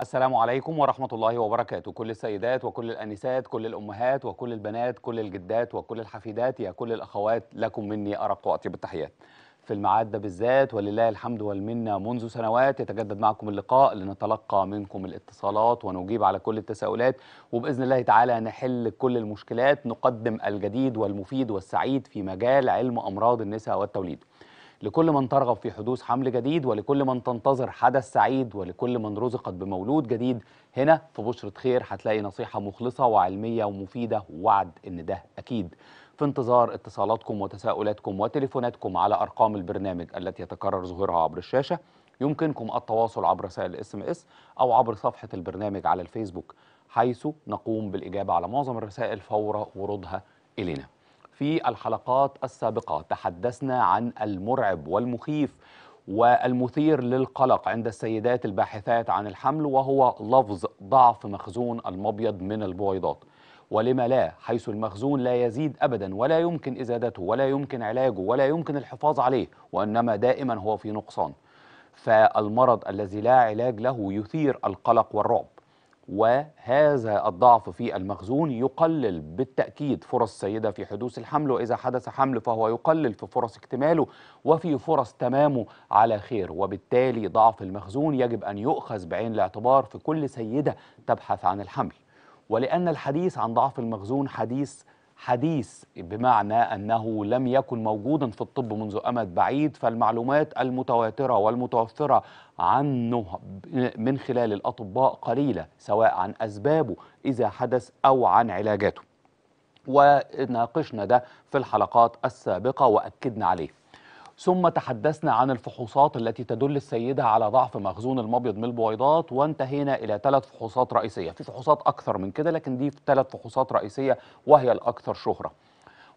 السلام عليكم ورحمة الله وبركاته كل السيدات وكل الأنسات كل الأمهات وكل البنات كل الجدات وكل الحفيدات يا كل الأخوات لكم مني أرق وأطيب التحيات في الميعاد ده بالذات ولله الحمد والمنة منذ سنوات يتجدد معكم اللقاء لنتلقى منكم الاتصالات ونجيب على كل التساؤلات وبإذن الله تعالى نحل كل المشكلات نقدم الجديد والمفيد والسعيد في مجال علم أمراض النساء والتوليد لكل من ترغب في حدوث حمل جديد ولكل من تنتظر حدث سعيد ولكل من رزقت بمولود جديد هنا في بشرة خير هتلاقي نصيحة مخلصة وعلمية ومفيدة ووعد إن ده أكيد في انتظار اتصالاتكم وتساؤلاتكم وتليفوناتكم على أرقام البرنامج التي يتكرر ظهورها عبر الشاشة يمكنكم التواصل عبر رسائل اس ام اس أو عبر صفحة البرنامج على الفيسبوك حيث نقوم بالإجابة على معظم الرسائل فور ورودها إلينا في الحلقات السابقة تحدثنا عن المرعب والمخيف والمثير للقلق عند السيدات الباحثات عن الحمل وهو لفظ ضعف مخزون المبيض من البويضات ولما لا حيث المخزون لا يزيد أبدا ولا يمكن إزادته ولا يمكن علاجه ولا يمكن الحفاظ عليه وإنما دائما هو في نقصان فالمرض الذي لا علاج له يثير القلق والرعب وهذا الضعف في المخزون يقلل بالتأكيد فرص السيدة في حدوث الحمل وإذا حدث حمل فهو يقلل في فرص اكتماله وفي فرص تمامه على خير وبالتالي ضعف المخزون يجب أن يؤخذ بعين الاعتبار في كل سيدة تبحث عن الحمل ولأن الحديث عن ضعف المخزون حديث حديث بمعنى أنه لم يكن موجودا في الطب منذ أمد بعيد فالمعلومات المتواترة والمتوفرة عنه من خلال الأطباء قليلة سواء عن أسبابه إذا حدث أو عن علاجاته وناقشنا ده في الحلقات السابقة وأكدنا عليه ثم تحدثنا عن الفحوصات التي تدل السيدة على ضعف مخزون المبيض من البويضات وانتهينا إلى ثلاث فحوصات رئيسية في فحوصات أكثر من كده لكن دي ثلاث فحوصات رئيسية وهي الأكثر شهرة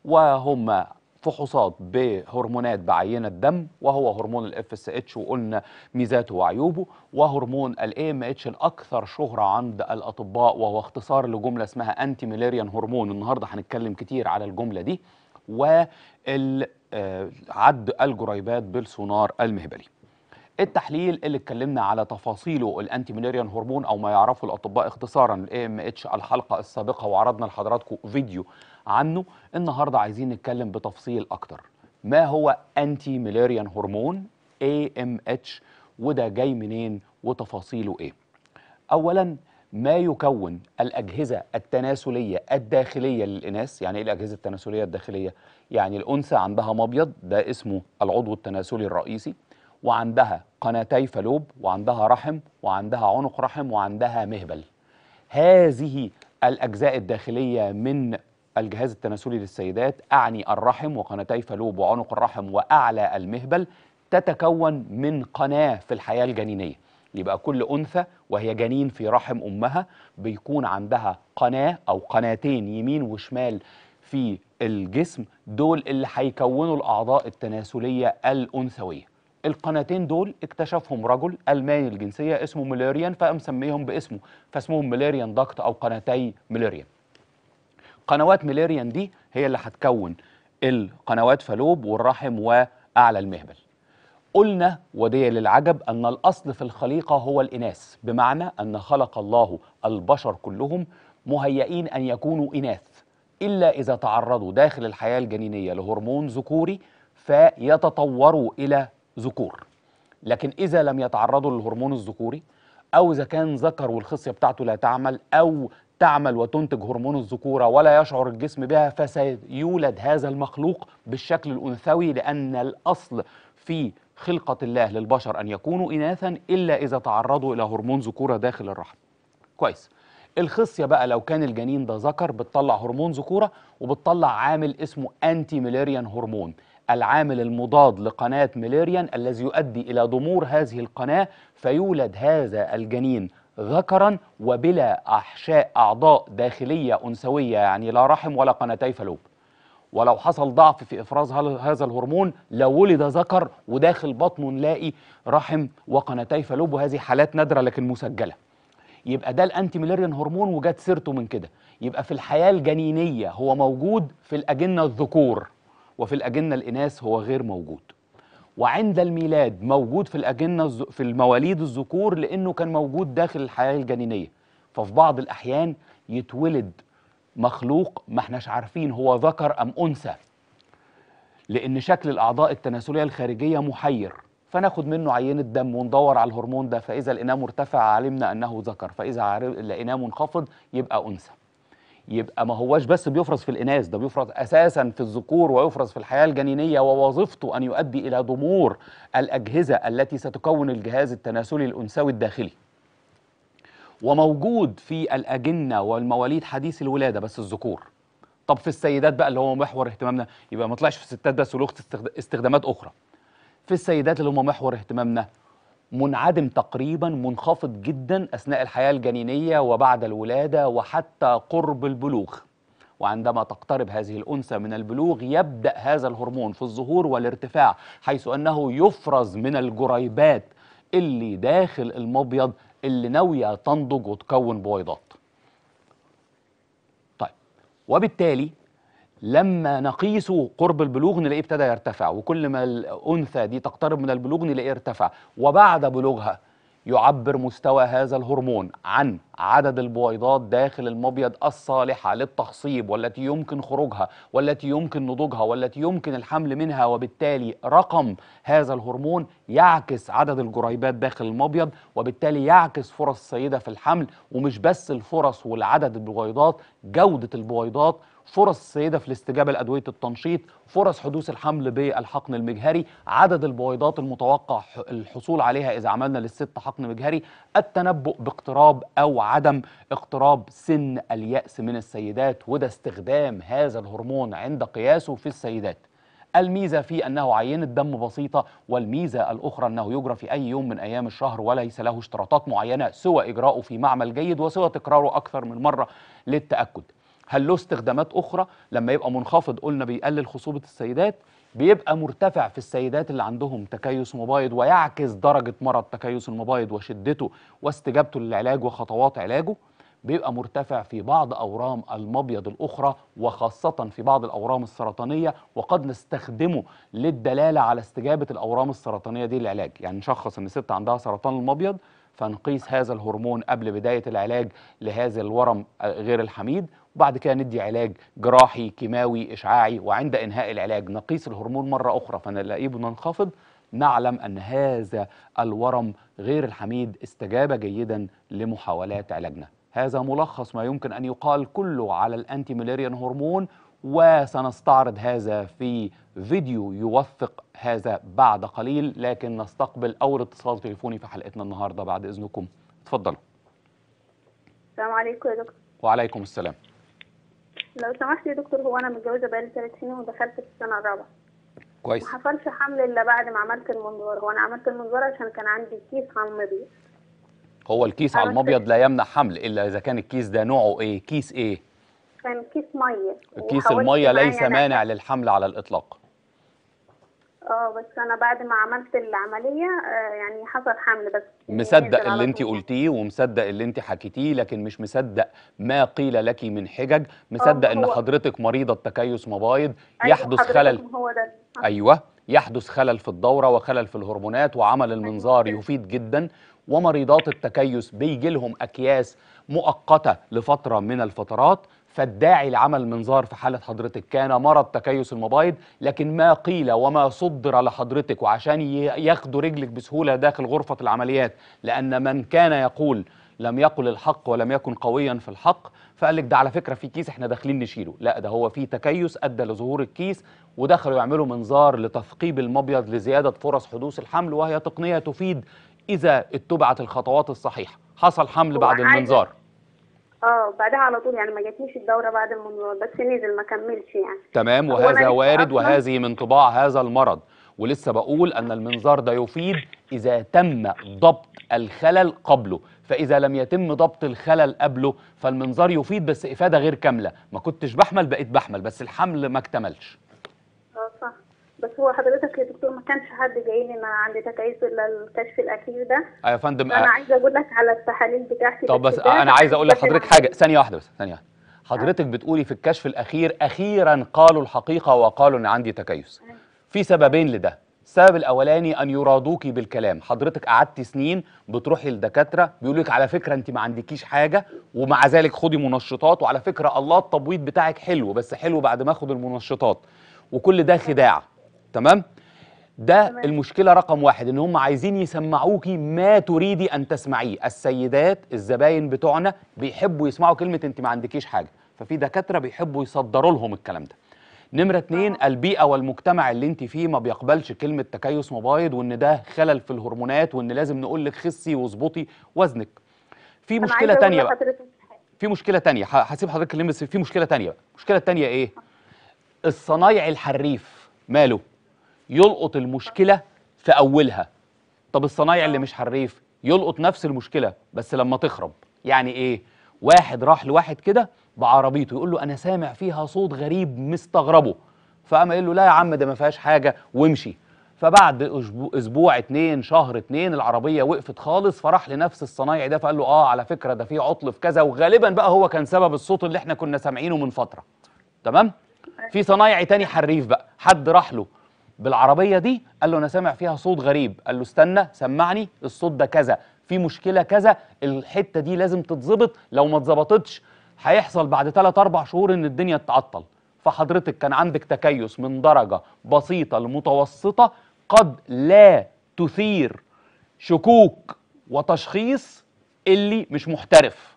وهما فحوصات بهرمونات بعينة دم وهو هرمون اس FSH وقلنا ميزاته وعيوبه وهرمون ام AMH الأكثر شهرة عند الأطباء وهو اختصار لجملة اسمها أنتي ميلاريان هرمون النهاردة هنتكلم كتير على الجملة دي وال عد الجريبات بالسونار المهبلي التحليل اللي اتكلمنا على تفاصيله الانتيميليريان هرمون او ما يعرفه الاطباء اختصارا الاي ام اتش الحلقه السابقه وعرضنا لحضراتكم فيديو عنه النهارده عايزين نتكلم بتفصيل اكتر ما هو انتي ميلاريان هرمون اي ام اتش وده جاي منين وتفاصيله ايه اولا ما يكون الأجهزة التناسلية الداخلية للإناث يعني إيه الأجهزة التناسلية الداخلية؟ يعني الأنثى عندها مبيض ده اسمه العضو التناسلي الرئيسي وعندها قناتي فلوب وعندها رحم وعندها عنق رحم وعندها مهبل هذه الأجزاء الداخلية من الجهاز التناسلي للسيدات أعني الرحم وقناتي فلوب وعنق الرحم وأعلى المهبل تتكون من قناة في الحياة الجنينية يبقى كل أنثى وهي جنين في رحم أمها بيكون عندها قناة أو قناتين يمين وشمال في الجسم دول اللي هيكونوا الأعضاء التناسلية الأنثوية القناتين دول اكتشفهم رجل ألماني الجنسية اسمه فقام سميهم باسمه فاسمهم ميلوريان دكت أو قناتي ميلوريان قنوات ميلوريان دي هي اللي هتكون القنوات فالوب والرحم وأعلى المهبل قلنا ودي للعجب أن الأصل في الخليقة هو الإناث بمعنى أن خلق الله البشر كلهم مهيئين أن يكونوا إناث إلا إذا تعرضوا داخل الحياة الجنينية لهرمون ذكوري فيتطوروا إلى ذكور لكن إذا لم يتعرضوا للهرمون الذكوري أو إذا كان ذكر والخصية بتاعته لا تعمل أو تعمل وتنتج هرمون الذكورة ولا يشعر الجسم بها فسيولد هذا المخلوق بالشكل الأنثوي لأن الأصل في خلقة الله للبشر أن يكونوا إناثا إلا إذا تعرضوا إلى هرمون ذكورة داخل الرحم كويس الخصية بقى لو كان الجنين ده ذكر بتطلع هرمون ذكورة وبتطلع عامل اسمه أنتي ميليريان هرمون العامل المضاد لقناة ميليريان الذي يؤدي إلى ضمور هذه القناة فيولد هذا الجنين ذكرا وبلا أحشاء أعضاء داخلية أنثوية يعني لا رحم ولا قناتي فلوب ولو حصل ضعف في افراز هذا الهرمون لو ولد ذكر وداخل بطنه نلاقي رحم وقناتي فالوب وهذه حالات نادره لكن مسجله يبقى ده الانتي ميلاريان هرمون وجات سيرته من كده يبقى في الحياه الجنينيه هو موجود في الاجنه الذكور وفي الاجنه الاناث هو غير موجود وعند الميلاد موجود في الاجنه في المواليد الذكور لانه كان موجود داخل الحياه الجنينيه ففي بعض الاحيان يتولد مخلوق ما احناش عارفين هو ذكر أم أنثى لأن شكل الأعضاء التناسلية الخارجية محير فناخد منه عينة دم وندور على الهرمون ده فإذا لقيناه مرتفع علمنا أنه ذكر فإذا لقيناه منخفض يبقى أنثى يبقى ما هواش بس بيفرز في الإناث ده بيفرز أساسا في الذكور ويفرز في الحياة الجنينية ووظيفته أن يؤدي إلى ضمور الأجهزة التي ستكون الجهاز التناسلي الأنثوي الداخلي وموجود في الأجنة والمواليد حديث الولادة بس الذكور طب في السيدات بقى اللي هو محور اهتمامنا يبقى ما طلعش في الستات بس ولغت استخدامات أخرى في السيدات اللي هم محور اهتمامنا منعدم تقريبا منخفض جدا أثناء الحياة الجنينية وبعد الولادة وحتى قرب البلوغ وعندما تقترب هذه الأنثى من البلوغ يبدأ هذا الهرمون في الظهور والارتفاع حيث أنه يفرز من الجريبات اللي داخل المبيض اللي ناويه تنضج وتكون بويضات طيب وبالتالي لما نقيسه قرب البلوغ نلاقيه ابتدى يرتفع وكل ما الانثى دي تقترب من البلوغ نلاقيه ارتفع وبعد بلوغها يعبر مستوى هذا الهرمون عن عدد البويضات داخل المبيض الصالحة للتخصيب والتي يمكن خروجها والتي يمكن نضوجها والتي يمكن الحمل منها وبالتالي رقم هذا الهرمون يعكس عدد الجريبات داخل المبيض وبالتالي يعكس فرص السيدة في الحمل ومش بس الفرص والعدد البويضات جودة البويضات فرص السيده في الاستجابة لأدوية التنشيط فرص حدوث الحمل بالحقن المجهري عدد البويضات المتوقع الحصول عليها إذا عملنا للست حقن مجهري التنبؤ باقتراب أو عدم اقتراب سن اليأس من السيدات وده استخدام هذا الهرمون عند قياسه في السيدات الميزة في أنه عينة دم بسيطة والميزة الأخرى أنه يجرى في أي يوم من أيام الشهر وليس له اشتراطات معينة سوى إجراءه في معمل جيد وسوى تكراره أكثر من مرة للتأكد هل له استخدامات أخرى لما يبقى منخفض قلنا بيقلل خصوبة السيدات بيبقى مرتفع في السيدات اللي عندهم تكيس مبايض ويعكس درجة مرض تكيس المبايض وشدته واستجابته للعلاج وخطوات علاجه بيبقى مرتفع في بعض أورام المبيض الأخرى وخاصة في بعض الأورام السرطانية وقد نستخدمه للدلالة على استجابة الأورام السرطانية دي للعلاج يعني نشخص أن ست عندها سرطان المبيض فنقيس هذا الهرمون قبل بداية العلاج لهذا الورم آه، غير الحميد وبعد كده ندي علاج جراحي كيماوي اشعاعي وعند انهاء العلاج نقيس الهرمون مره اخرى فنلاقيه بننخفض نعلم ان هذا الورم غير الحميد استجاب جيدا لمحاولات علاجنا هذا ملخص ما يمكن ان يقال كله على الانتي ميلاريان هرمون وسنستعرض هذا في فيديو يوثق هذا بعد قليل لكن نستقبل اول اتصال تليفوني في حلقتنا النهارده بعد اذنكم اتفضلوا السلام عليكم يا دكتور وعليكم السلام لو سمحت يا دكتور هو انا متجوزه بقالي ثلاث سنين ودخلت في السنه الرابعه كويس ما حصلش حمل الا بعد ما عملت المنظار هو انا عملت المنظار عشان كان عندي كيس على المبيض هو الكيس على المبيض لا يمنع حمل الا اذا كان الكيس ده نوعه ايه كيس ايه كان كيس ميه كيس الميه ليس مانع للحمل على الاطلاق اه بس انا بعد ما عملت العمليه آه يعني حصل حمل بس يعني مصدق اللي انت قلتيه ومصدق اللي انت حكيتيه لكن مش مصدق ما قيل لك من حجج مصدق آه، ان حضرتك مريضه تكيس مبايض أيوة يحدث خلل هو ده. آه. ايوه يحدث خلل في الدوره وخلل في الهرمونات وعمل أيوة. المنظار يفيد جدا ومريضات التكيس بيجي لهم اكياس مؤقته لفتره من الفترات فالداعي لعمل منظار في حالة حضرتك كان مرض تكيس المبايض لكن ما قيل وما صدر لحضرتك وعشان ياخدوا رجلك بسهولة داخل غرفة العمليات لأن من كان يقول لم يقل الحق ولم يكن قويا في الحق فقال لك ده على فكره في كيس احنا داخلين نشيله لا ده هو في تكيس ادى لظهور الكيس ودخلوا يعملوا منظار لتثقيب المبيض لزياده فرص حدوث الحمل وهي تقنيه تفيد اذا اتبعت الخطوات الصحيحه حصل حمل بعد المنظار اه بعدها على طول يعني ما جاتنيش الدوره بعد المنوره بس نزل ما كملش يعني تمام وهذا وارد وهذه من طباع هذا المرض ولسه بقول ان المنظار ده يفيد اذا تم ضبط الخلل قبله فاذا لم يتم ضبط الخلل قبله فالمنظار يفيد بس افاده غير كامله ما كنتش بحمل بقيت بحمل بس الحمل ما اكتملش بس هو حضرتك يا دكتور ما كانش حد جاي لي عندي تكعيب الا الكشف الاخير ده ايوه يا فندم انا عايز اقول لك على التحاليل بتاعتي طب بس انا عايز اقول لحضرتك حاجه ثانيه واحده بس ثانيه واحده حضرتك بتقولي في الكشف الاخير اخيرا قالوا الحقيقه وقالوا ان عندي تكيس في سببين لده السبب الاولاني ان يرادوكي بالكلام حضرتك قعدت سنين بتروحي للدكاتره بيقول لك على فكره انت ما عندكيش حاجه ومع ذلك خدي منشطات وعلى فكره الله التبويض بتاعك حلو بس حلو بعد ما اخد المنشطات وكل ده خداع تمام ده تمام. المشكله رقم واحد ان هم عايزين يسمعوكي ما تريدي ان تسمعيه السيدات الزباين بتوعنا بيحبوا يسمعوا كلمه انت ما عندكيش حاجه ففي دكاتره بيحبوا يصدروا لهم الكلام ده نمرة اتنين اه. البيئة والمجتمع اللي انت فيه ما بيقبلش كلمة تكيس مبايض وان ده خلل في الهرمونات وان لازم نقول لك خسي واظبطي وزنك. في مشكلة تانية بقى. في مشكلة تانية هسيب حضرتك تكلمي في مشكلة تانية بقى. المشكلة التانية ايه؟ اه. الصنايعي الحريف ماله؟ يلقط المشكله في اولها طب الصنايعي اللي مش حريف يلقط نفس المشكله بس لما تخرب يعني ايه واحد راح لواحد كده بعربيته يقول له انا سامع فيها صوت غريب مستغربه فقام يقول له لا يا عم ده ما فيهاش حاجه وامشي فبعد اسبوع اتنين شهر اتنين العربيه وقفت خالص فراح لنفس الصنايعي ده فقال له اه على فكره ده في عطل في كذا وغالبا بقى هو كان سبب الصوت اللي احنا كنا سامعينه من فتره تمام في صنايعي تاني حريف بقى حد راح له بالعربيه دي قال له انا سامع فيها صوت غريب قال له استنى سمعني الصوت ده كذا في مشكله كذا الحته دي لازم تتظبط لو ما اتظبطتش هيحصل بعد 3 4 شهور ان الدنيا تتعطل فحضرتك كان عندك تكيس من درجه بسيطه لمتوسطه قد لا تثير شكوك وتشخيص اللي مش محترف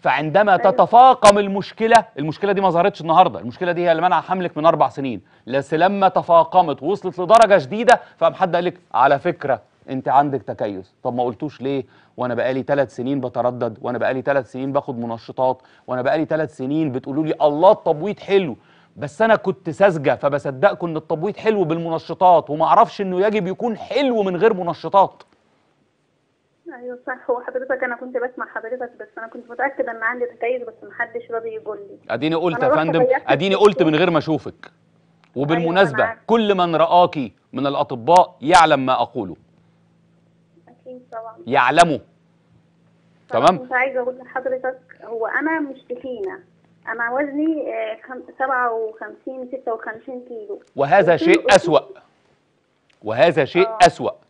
فعندما أيوة. تتفاقم المشكله المشكله دي ما ظهرتش النهارده المشكله دي هي اللي منع حملك من اربع سنين بس لما تفاقمت وصلت لدرجه شديده فقام حد قال لك على فكره انت عندك تكيس طب ما قلتوش ليه وانا بقالي ثلاث سنين بتردد وانا بقالي ثلاث سنين باخد منشطات وانا بقالي ثلاث سنين بتقولوا لي الله التبويض حلو بس انا كنت ساذجه فبصدقكم ان التبويض حلو بالمنشطات وما اعرفش انه يجب يكون حلو من غير منشطات ايوه صح هو حضرتك انا كنت بسمع حضرتك بس انا كنت متاكده ان عندي تكيس بس محدش راضي يقول لي اديني قلت يا فندم اديني قلت من غير ما اشوفك وبالمناسبه أيوة كل من راكي من الاطباء يعلم ما اقوله اكيد طبعا يعلمه تمام كنت عايزه اقول لحضرتك هو انا مش تخينه انا وزني 57 آه، 56 كيلو وهذا شيء اسوا وهذا شيء اسوء آه. اسوا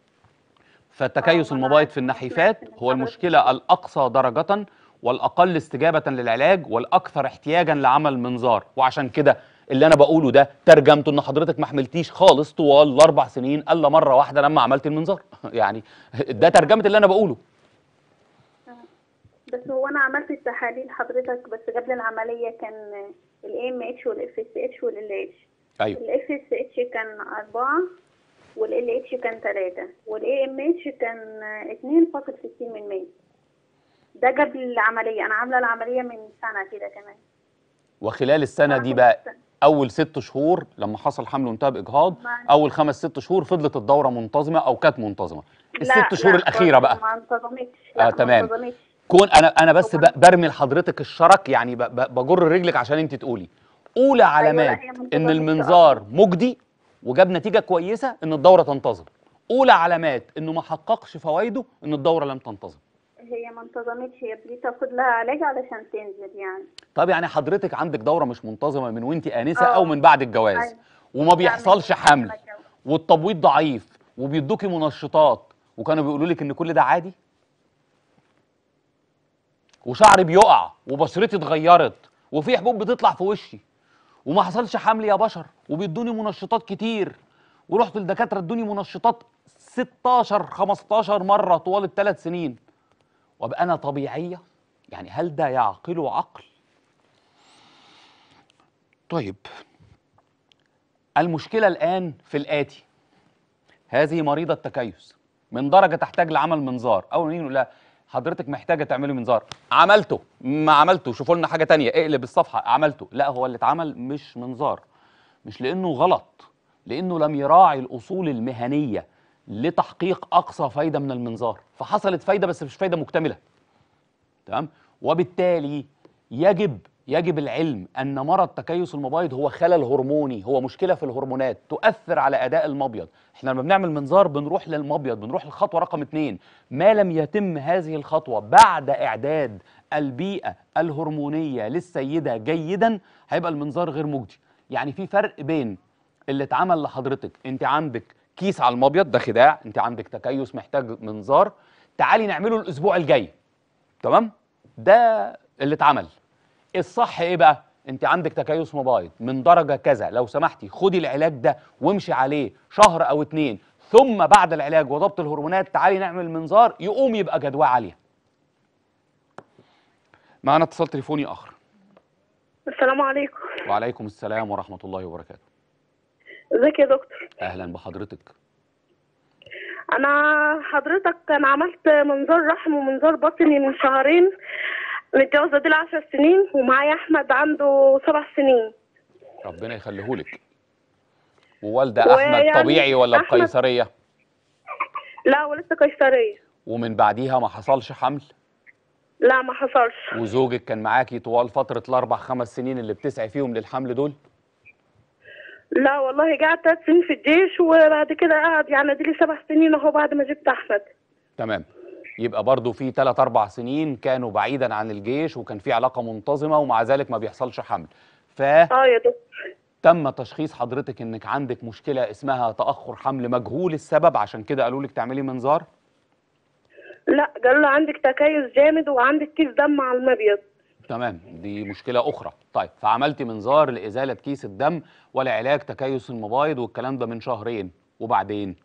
فالتكيس المبايض في النحيفات هو المشكلة الأقصى درجة والأقل استجابة للعلاج والأكثر احتياجا لعمل منظار وعشان كده اللي أنا بقوله ده ترجمته إن حضرتك ما حملتيش خالص طوال الأربع سنين إلا مرة واحدة لما عملت المنظار يعني ده ترجمة اللي أنا بقوله بس هو انا عملت التحاليل حضرتك بس قبل العمليه كان الاي ام اتش والاف اس اتش والال اتش ايوه الاف اس اتش كان أربعة والال اتش كان تلاتة والاي ام اتش كان اتنين فاصل ستين من مية ده جاب العملية أنا عاملة العملية من سنة كده كمان وخلال السنة دي بقى أول ست شهور لما حصل حمل وانتهى بإجهاض أول خمس ست شهور فضلت الدورة منتظمة أو كانت منتظمة الست شهور الأخيرة بقى ما انتظمتش آه تمام كون أنا أنا بس برمي لحضرتك الشرك يعني بجر رجلك عشان أنت تقولي أولى أيوة، علامات أيوة إن المنظار مجدي وجاب نتيجه كويسه ان الدوره تنتظم اولى علامات انه ما حققش فوائده ان الدوره لم تنتظم هي ما انتظمتش هي تاخد لها علاج علشان تنزل يعني طب يعني حضرتك عندك دوره مش منتظمه من وانت انسه آه. او من بعد الجواز أيوه. وما بيحصلش حمل والتبويض ضعيف وبيدوكي منشطات وكانوا بيقولوا لك ان كل ده عادي وشعري بيقع وبشرتي اتغيرت وفي حبوب بتطلع في وشي وما حصلش حمل يا بشر وبيدوني منشطات كتير ورحت لدكاتره ادوني منشطات 16 15 مره طوال الثلاث سنين وابقى انا طبيعيه يعني هل ده يعقله عقل طيب المشكله الان في الاتي هذه مريضه التكيس من درجه تحتاج لعمل منظار اول ما نيجي نقول لها حضرتك محتاجه تعملي منظار عملته ما عملته شوفوا لنا حاجه تانية اقلب الصفحه عملته لا هو اللي اتعمل مش منظار مش لانه غلط لانه لم يراعي الاصول المهنيه لتحقيق اقصى فايده من المنظار فحصلت فايده بس مش فايده مكتمله تمام وبالتالي يجب يجب العلم أن مرض تكيس المبيض هو خلل هرموني هو مشكلة في الهرمونات تؤثر على أداء المبيض احنا لما بنعمل منظار بنروح للمبيض بنروح للخطوة رقم اتنين ما لم يتم هذه الخطوة بعد إعداد البيئة الهرمونية للسيدة جيدا هيبقى المنظار غير مجدي يعني في فرق بين اللي اتعمل لحضرتك انت عندك كيس على المبيض ده خداع انت عندك تكيس محتاج منظار تعالي نعمله الاسبوع الجاي تمام ده اللي اتعمل الصح ايه بقى انت عندك تكيس مبايض من درجه كذا لو سمحتي خدي العلاج ده وامشي عليه شهر او اتنين ثم بعد العلاج وضبط الهرمونات تعالي نعمل منظار يقوم يبقى جدواه عاليه معنا اتصال تليفوني اخر السلام عليكم وعليكم السلام ورحمه الله وبركاته ازيك يا دكتور اهلا بحضرتك انا حضرتك انا عملت منظار رحم ومنظار بطني من شهرين متجوزه دي 10 سنين ومعايا احمد عنده سبع سنين ربنا يخليهولك ووالده احمد يعني طبيعي ولا أحمد... بقيصريه لا ولسه قيصريه ومن بعديها ما حصلش حمل لا ما حصلش وزوجك كان معاكي طوال فتره الاربع خمس سنين اللي بتسعي فيهم للحمل دول لا والله قعدت ثلاث سنين في الجيش وبعد كده قعد يعني دي لي سبع سنين اهو بعد ما جبت احمد تمام يبقى برضه في ثلاث اربع سنين كانوا بعيدا عن الجيش وكان في علاقه منتظمه ومع ذلك ما بيحصلش حمل ف اه يا دكتور تم تشخيص حضرتك انك عندك مشكله اسمها تاخر حمل مجهول السبب عشان كده قالوا لك تعملي منظار لا قالوا عندك تكيس جامد وعندك كيس دم على المبيض تمام دي مشكلة أخرى طيب فعملتي منظار لإزالة كيس الدم ولعلاج تكيس المبايض والكلام ده من شهرين وبعدين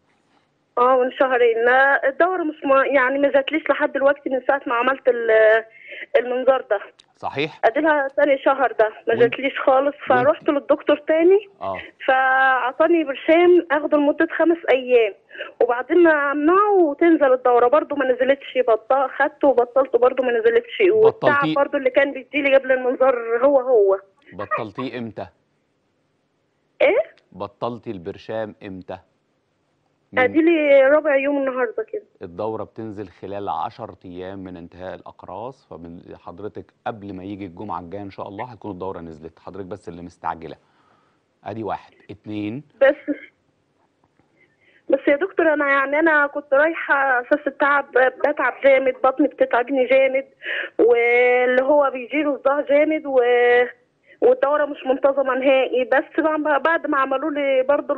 اه من شهرين ما الدوره مش ما يعني ما جاتليش لحد دلوقتي من ساعه ما عملت المنظار ده صحيح اديلها ثاني شهر ده ما جاتليش خالص فروحت للدكتور تاني اه فعطاني برشام اخده لمده خمس ايام وبعدين امنعه وتنزل الدوره برده ما نزلتش بطلت خدته وبطلته برده ما نزلتش والتعب برده اللي كان بيديلي قبل المنظار هو هو بطلتيه امتى؟ ايه؟ بطلتي البرشام امتى؟ ادي لي رابع يوم النهارده كده الدوره بتنزل خلال 10 ايام من انتهاء الاقراص فحضرتك قبل ما يجي الجمعه الجايه ان شاء الله هتكون الدوره نزلت حضرتك بس اللي مستعجله ادي واحد اتنين بس بس يا دكتور انا يعني انا كنت رايحه اساس التعب بتعب جامد بطني بتتعبني جامد واللي هو بيجيله صداع جامد و والدوره مش منتظمه نهائي بس بعد ما عملوا لي برضه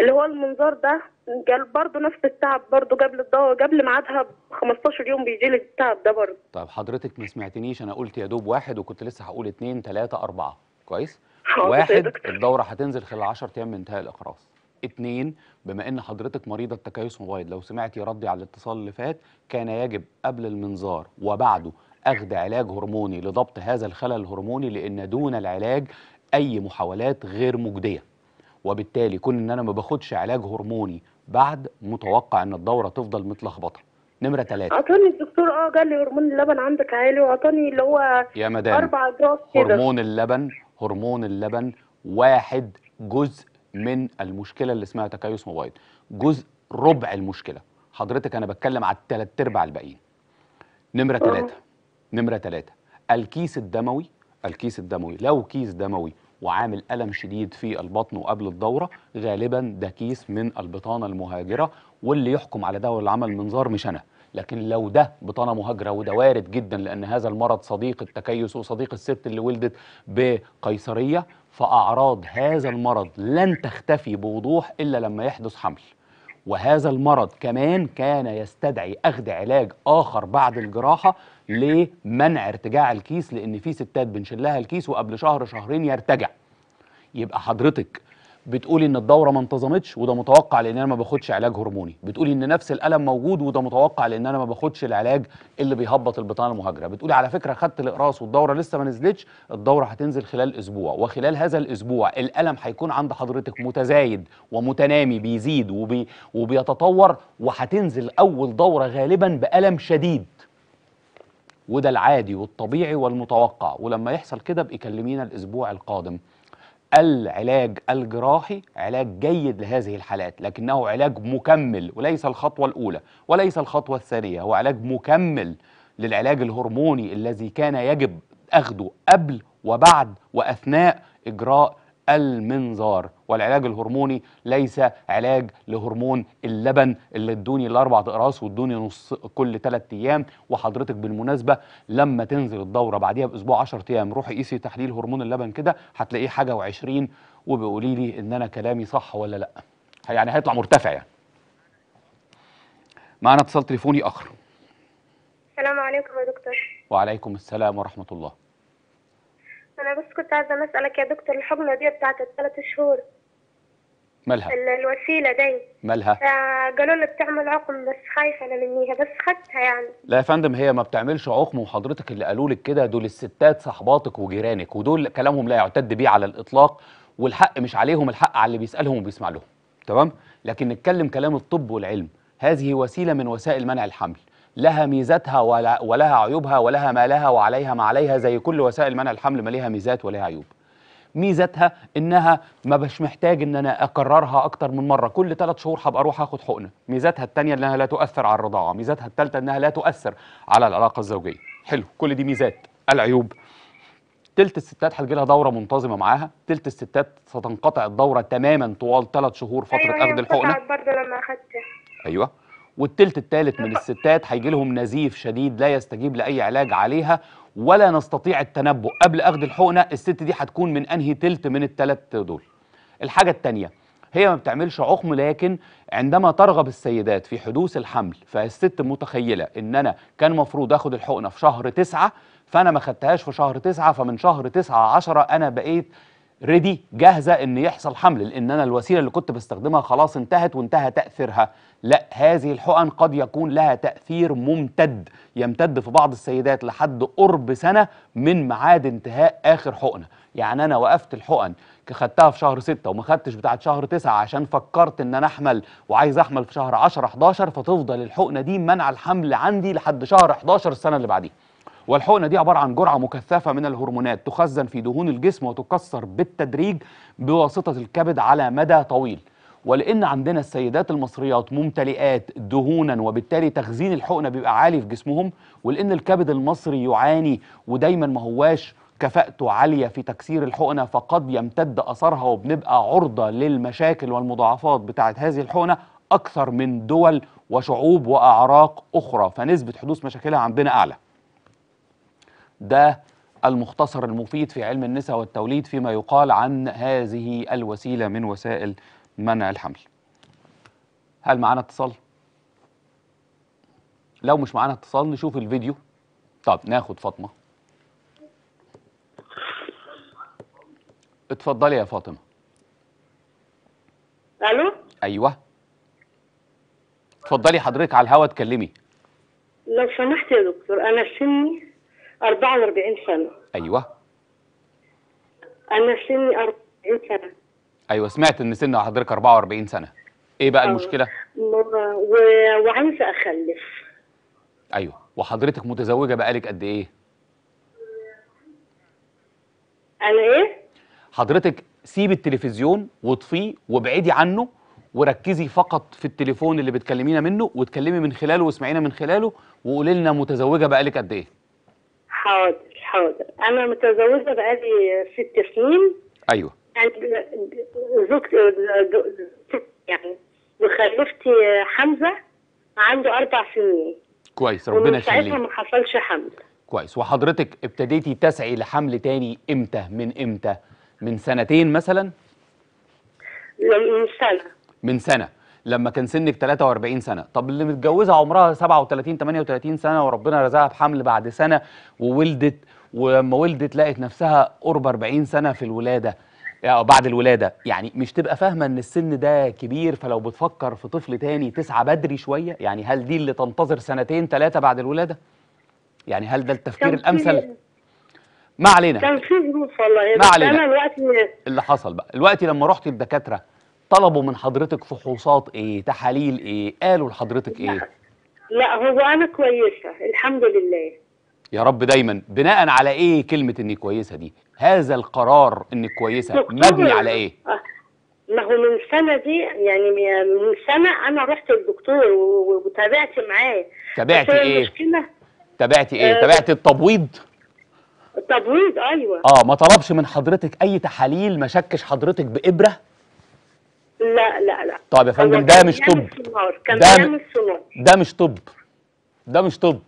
اللي هو المنظار ده قال برضه نفس التعب برضه قبل الدواء قبل ميعادها ب 15 يوم بيجي لي التعب ده برضه طب حضرتك ما سمعتنيش انا قلت يا دوب واحد وكنت لسه هقول اثنين ثلاثة أربعة كويس؟ واحد الدورة هتنزل خلال 10 أيام من انتهاء الإقراص اثنين بما ان حضرتك مريضه التكيس موبايل لو سمعتي ردي على الاتصال اللي فات كان يجب قبل المنظار وبعده اخذ علاج هرموني لضبط هذا الخلل الهرموني لان دون العلاج اي محاولات غير مجديه وبالتالي كون ان انا ما باخدش علاج هرموني بعد متوقع ان الدوره تفضل متلخبطه نمره ثلاثة اعطاني الدكتور اه قال لي هرمون اللبن عندك عالي واعطاني اللي هو يا مدام اربع اجراس كده هرمون اللبن هرمون اللبن واحد جزء من المشكله اللي اسمها تكيس مبايض جزء ربع المشكله حضرتك انا بتكلم على الثلاث ارباع الباقيين نمره ثلاثة آه. نمره ثلاثة الكيس الدموي الكيس الدموي لو كيس دموي وعامل ألم شديد في البطن وقبل الدورة غالبا ده كيس من البطانة المهاجرة واللي يحكم على ده واللي عمل منظار مش أنا لكن لو ده بطانه مهاجره وده وارد جدا لان هذا المرض صديق التكيس وصديق الست اللي ولدت بقيصريه فاعراض هذا المرض لن تختفي بوضوح الا لما يحدث حمل وهذا المرض كمان كان يستدعي أخذ علاج آخر بعد الجراحة لمنع ارتجاع الكيس لأن في ستات بنشلها الكيس وقبل شهر شهرين يرتجع يبقى حضرتك بتقولي ان الدوره ما انتظمتش وده متوقع لان انا ما باخدش علاج هرموني بتقولي ان نفس الالم موجود وده متوقع لان انا ما باخدش العلاج اللي بيهبط البطانه المهاجره بتقولي على فكره خدت الاقراص والدوره لسه ما نزلتش الدوره هتنزل خلال اسبوع وخلال هذا الاسبوع الالم هيكون عند حضرتك متزايد ومتنامي بيزيد وبي وبيتطور وهتنزل اول دوره غالبا بالم شديد وده العادي والطبيعي والمتوقع ولما يحصل كده بيكلمينا الاسبوع القادم العلاج الجراحي علاج جيد لهذه الحالات لكنه علاج مكمل وليس الخطوة الأولى وليس الخطوة الثانية هو علاج مكمل للعلاج الهرموني الذي كان يجب أخذه قبل وبعد وأثناء إجراء المنظار والعلاج الهرموني ليس علاج لهرمون اللبن اللي ادوني الاربع اقراص وادوني نص كل ثلاث ايام وحضرتك بالمناسبه لما تنزل الدوره بعديها باسبوع 10 ايام روحي قيسي تحليل هرمون اللبن كده هتلاقيه حاجه و20 وبيقولي لي ان انا كلامي صح ولا لا يعني هيطلع مرتفع يعني معانا اتصال تليفوني اخر السلام عليكم يا دكتور وعليكم السلام ورحمه الله انا بس كنت عايزه اسالك يا دكتور الحقنه دي بتاعت الثلاث شهور مالها الوسيله دي مالها فقالوا آه، لي بتعمل عقم بس خايفه انا منيها بس خدتها يعني لا يا فندم هي ما بتعملش عقم وحضرتك اللي قالوا لك كده دول الستات صاحباتك وجيرانك ودول كلامهم لا يعتد بيه على الاطلاق والحق مش عليهم الحق على اللي بيسالهم وبيسمع لهم تمام لكن نتكلم كلام الطب والعلم هذه وسيله من وسائل منع الحمل لها ميزاتها ولها عيوبها ولها ما لها وعليها ما عليها زي كل وسائل منع الحمل ما لها ميزات ولها عيوب ميزتها انها ما بش محتاج ان انا اكررها اكتر من مره كل ثلاث شهور هبقى اروح اخد حقنه ميزتها الثانيه انها لا تؤثر على الرضاعه ميزتها الثالثه انها لا تؤثر على العلاقه الزوجيه حلو كل دي ميزات العيوب تلت الستات هتجي لها دوره منتظمه معاها تلت الستات ستنقطع الدوره تماما طوال ثلاث شهور فتره أيوة اخذ الحقنه برضه لما اخدتها ايوه والتلت الثالث من الستات هيجي لهم نزيف شديد لا يستجيب لاي علاج عليها ولا نستطيع التنبؤ قبل اخذ الحقنه الست دي هتكون من انهي تلت من التلات دول الحاجه الثانيه هي ما بتعملش عقم لكن عندما ترغب السيدات في حدوث الحمل فالست متخيله ان انا كان مفروض اخد الحقنه في شهر تسعة فانا ما خدتهاش في شهر تسعة فمن شهر تسعة عشرة انا بقيت ريدي جاهزه ان يحصل حمل لان انا الوسيله اللي كنت بستخدمها خلاص انتهت وانتهى تاثيرها لا هذه الحقن قد يكون لها تاثير ممتد يمتد في بعض السيدات لحد قرب سنه من ميعاد انتهاء اخر حقنه يعني انا وقفت الحقن خدتها في شهر 6 وما خدتش بتاعه شهر 9 عشان فكرت ان انا احمل وعايز احمل في شهر 10 11 فتفضل الحقنه دي منع الحمل عندي لحد شهر 11 السنه اللي بعديها والحقنه دي عباره عن جرعه مكثفه من الهرمونات تخزن في دهون الجسم وتكسر بالتدريج بواسطه الكبد على مدى طويل ولان عندنا السيدات المصريات ممتلئات دهونا وبالتالي تخزين الحقنه بيبقى عالي في جسمهم ولان الكبد المصري يعاني ودايما ما هواش كفاءته عاليه في تكسير الحقنه فقد يمتد اثرها وبنبقى عرضه للمشاكل والمضاعفات بتاعه هذه الحقنه اكثر من دول وشعوب واعراق اخرى فنسبه حدوث مشاكلها عندنا اعلى ده المختصر المفيد في علم النساء والتوليد فيما يقال عن هذه الوسيلة من وسائل منع الحمل هل معانا اتصال؟ لو مش معانا اتصال نشوف الفيديو طب ناخد فاطمة اتفضلي يا فاطمة الو ايوه اتفضلي حضرتك على الهوا اتكلمي لو سمحت يا دكتور انا سني 44 سنة أيوة أنا سني 44 سنة أيوة سمعت إن سن حضرتك 44 سنة إيه بقى أوه. المشكلة؟ و... وعايزة أخلف أيوة وحضرتك متزوجة بقالك قد إيه؟ أنا إيه؟ حضرتك سيبي التلفزيون واطفيه وابعدي عنه وركزي فقط في التليفون اللي بتكلمينا منه وتكلمي من خلاله واسمعينا من خلاله وقولي لنا متزوجه بقالك قد ايه حاضر حاضر انا متزوجه بقالي ست سنين ايوه يعني زوجتي يعني وخلفتي حمزه عنده اربع سنين كويس ربنا يخليك ومن ساعتها ما حصلش حمل كويس وحضرتك ابتديتي تسعي لحمل تاني امتى من امتى من سنتين مثلا من سنه من سنه لما كان سنك 43 سنه طب اللي متجوزه عمرها 37 38 سنه وربنا رزقها بحمل بعد سنه وولدت ولما ولدت لقت نفسها قرب 40 سنه في الولاده يعني بعد الولاده يعني مش تبقى فاهمه ان السن ده كبير فلو بتفكر في طفل تاني تسعى بدري شويه يعني هل دي اللي تنتظر سنتين ثلاثه بعد الولاده يعني هل ده التفكير الامثل إيه؟ ما علينا كان في ظروف والله ما علينا انا الوقت اللي حصل بقى الوقت لما رحت الدكاتره طلبوا من حضرتك فحوصات ايه تحاليل ايه قالوا لحضرتك ايه لا هو انا كويسه الحمد لله يا رب دايما بناء على ايه كلمه اني كويسه دي هذا القرار انك كويسه مبني على ايه آه، ما هو من سنه دي يعني من سنه انا رحت للدكتور وتابعت معاه تابعتي ايه المشكله تابعتي ايه آه تابعتي التبويض التبويض ايوه اه ما طلبش من حضرتك اي تحاليل ما شكش حضرتك بابره لا لا لا طب يا فندم ده مش طب ده ده مش طب ده مش طب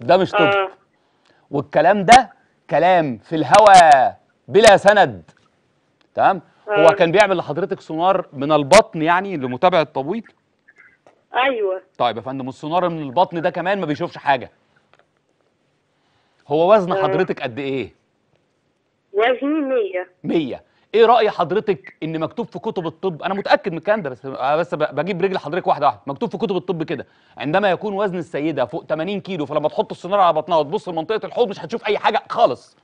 ده مش طب آه. والكلام ده كلام في الهواء بلا سند تمام آه. هو كان بيعمل لحضرتك سونار من البطن يعني لمتابعه التبويض ايوه طيب يا فندم السونار من البطن ده كمان ما بيشوفش حاجه هو وزن آه. حضرتك قد ايه وزني 100 100 ايه راي حضرتك ان مكتوب في كتب الطب انا متاكد من الكلام ده بس بس بجيب رجل حضرتك واحده واحده مكتوب في كتب الطب كده عندما يكون وزن السيده فوق 80 كيلو فلما تحط السونار على بطنها وتبص لمنطقه الحوض مش هتشوف اي حاجه خالص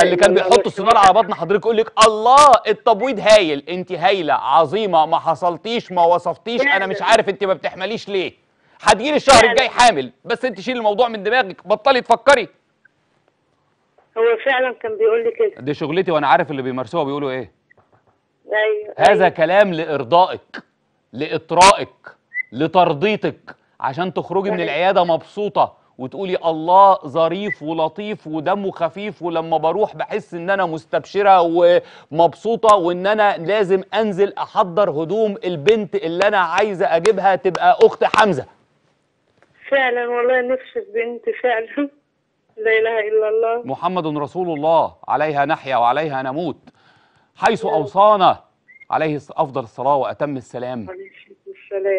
فاللي كان بيحط السونار على بطن حضرتك يقول لك الله التبويض هايل انت هايله عظيمه ما حصلتيش ما وصفتيش انا مش عارف انت ما بتحمليش ليه هتجيلي الشهر الجاي حامل بس انت شيل الموضوع من دماغك بطلي تفكري هو فعلا كان بيقول لي كده دي شغلتي وانا عارف اللي بيمارسوها بيقولوا ايه ايوه هذا أيوة. كلام لارضائك لاطرائك لترضيتك عشان تخرجي من أيوه. العياده مبسوطه وتقولي الله ظريف ولطيف ودمه خفيف ولما بروح بحس ان انا مستبشره ومبسوطه وان انا لازم انزل احضر هدوم البنت اللي انا عايزه اجيبها تبقى اخت حمزه فعلا والله نفس البنت فعلا لا إله إلا الله محمد رسول الله عليها نحيا وعليها نموت حيث أوصانا عليه أفضل الصلاة وأتم السلام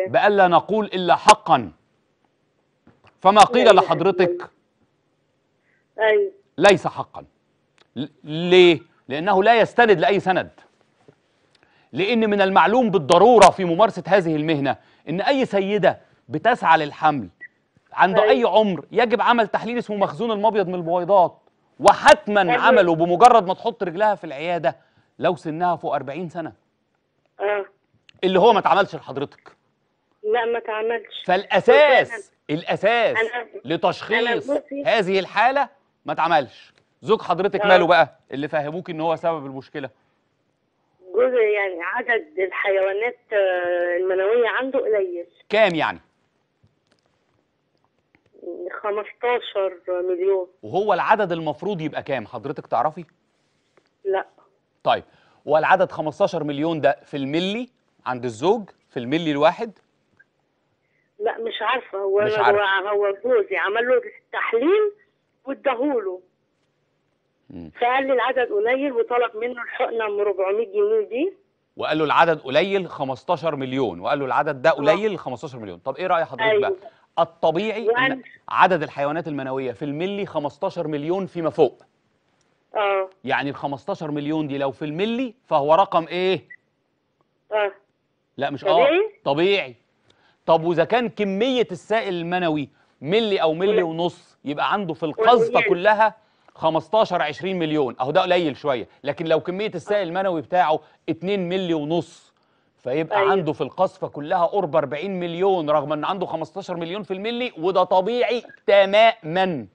بألا نقول إلا حقا فما قيل لحضرتك أيوة. ليس حقا ليه؟ لأنه لا يستند لأي سند لأن من المعلوم بالضرورة في ممارسة هذه المهنة إن أي سيدة بتسعى للحمل عنده طيب. اي عمر يجب عمل تحليل اسمه مخزون المبيض من البويضات وحتما طيب. عمله بمجرد ما تحط رجلها في العياده لو سنها فوق 40 سنه آه. اللي هو ما اتعملش لحضرتك لا ما اتعملش فالاساس الاساس أنا لتشخيص أنا هذه الحاله ما اتعملش زوج حضرتك آه. ماله بقى اللي فهموك ان هو سبب المشكله جزء يعني عدد الحيوانات آه، المنويه عنده قليل كام يعني 15 مليون وهو العدد المفروض يبقى كام حضرتك تعرفي؟ لا طيب والعدد 15 مليون ده في الملي عند الزوج في الملي الواحد؟ لا مش عارفه هو مش عارف. هو جوزي عمل له تحليل واداهوله فقال لي العدد قليل وطلب منه الحقنه من 400 جنيه دي وقال له العدد قليل 15 مليون وقال له العدد ده آه. قليل 15 مليون طب ايه راي حضرتك أيوة. بقى الطبيعي يعني عدد الحيوانات المنويه في الملي 15 مليون فيما فوق اه يعني ال 15 مليون دي لو في الملي فهو رقم ايه اه لا مش آه، طبيعي؟ اه طبيعي طب واذا كان كميه السائل المنوي ملي او ملي ونص يبقى عنده في القذفه كلها 15 20 مليون اهو ده قليل شويه لكن لو كميه السائل المنوي بتاعه 2 ملي ونص فيبقى أيوة. عنده في القصفه كلها قرب 40 مليون رغم ان عنده 15 مليون في الملي وده طبيعي تماما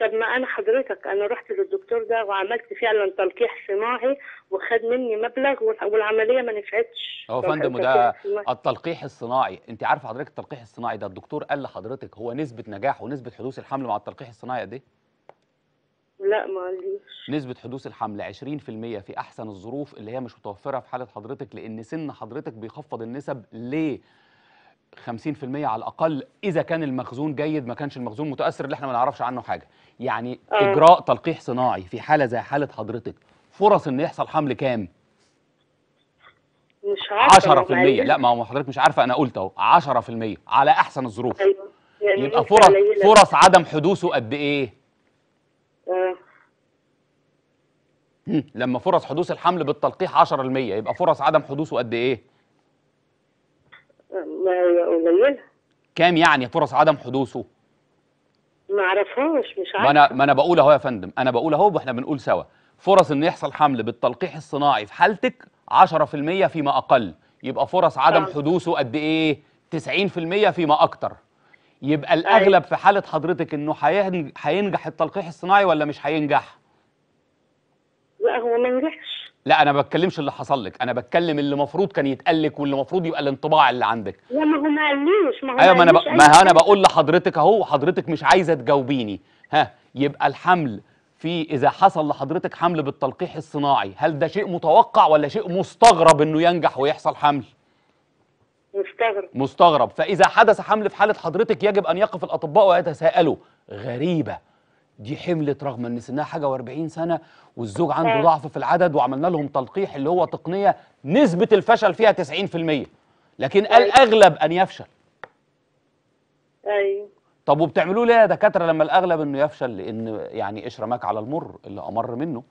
طب ما انا حضرتك انا رحت للدكتور ده وعملت فعلا تلقيح صناعي وخد مني مبلغ والعمليه ما نفعتش هو فندم ده التلقيح الصناعي انت عارفه حضرتك التلقيح الصناعي ده الدكتور قال لحضرتك هو نسبه نجاح ونسبه حدوث الحمل مع التلقيح الصناعي قد ايه لا ما عنديش نسبة حدوث الحمل 20% في أحسن الظروف اللي هي مش متوفرة في حالة حضرتك لأن سن حضرتك بيخفض النسب ليه 50% على الأقل إذا كان المخزون جيد ما كانش المخزون متأثر اللي احنا ما نعرفش عنه حاجة يعني آه. إجراء تلقيح صناعي في حالة زي حالة حضرتك فرص إن يحصل حمل كام؟ مش عارفة 10% لا ما هو حضرتك مش عارفة أنا قلت أهو 10% على أحسن الظروف أيوه. يعني يبقى فرص فرص عدم حدوثه قد إيه؟ لما فرص حدوث الحمل بالتلقيح 10% يبقى فرص عدم حدوثه قد ايه؟ قليل كام يعني فرص عدم حدوثه؟ ما اعرفهاش مش عارف ما انا ما انا بقول اهو يا فندم انا بقول اهو واحنا بنقول سوا فرص ان يحصل حمل بالتلقيح الصناعي في حالتك 10% فيما اقل يبقى فرص عدم نعم. حدوثه قد ايه؟ 90% فيما اكتر يبقى الاغلب في حاله حضرتك انه هينجح التلقيح الصناعي ولا مش هينجح لا هو ما نجحش لا انا ما بتكلمش اللي حصل لك انا بتكلم اللي المفروض كان يتقال لك واللي المفروض يبقى الانطباع اللي عندك لا ما هو ما قاليش ما هو ايوه ما انا ب... ما انا بقول لحضرتك اهو وحضرتك مش عايزه تجاوبيني ها يبقى الحمل في اذا حصل لحضرتك حمل بالتلقيح الصناعي هل ده شيء متوقع ولا شيء مستغرب انه ينجح ويحصل حمل مستغرب مستغرب فإذا حدث حمل في حالة حضرتك يجب أن يقف الأطباء ويتساءلوا غريبة دي حملت رغم ان سنها حاجه و40 سنه والزوج عنده آه. ضعف في العدد وعملنا لهم تلقيح اللي هو تقنيه نسبه الفشل فيها 90% لكن طيب. الاغلب ان يفشل ايوه طب وبتعملوه ليه يا دكاتره لما الاغلب انه يفشل لان يعني ايش رماك على المر اللي امر منه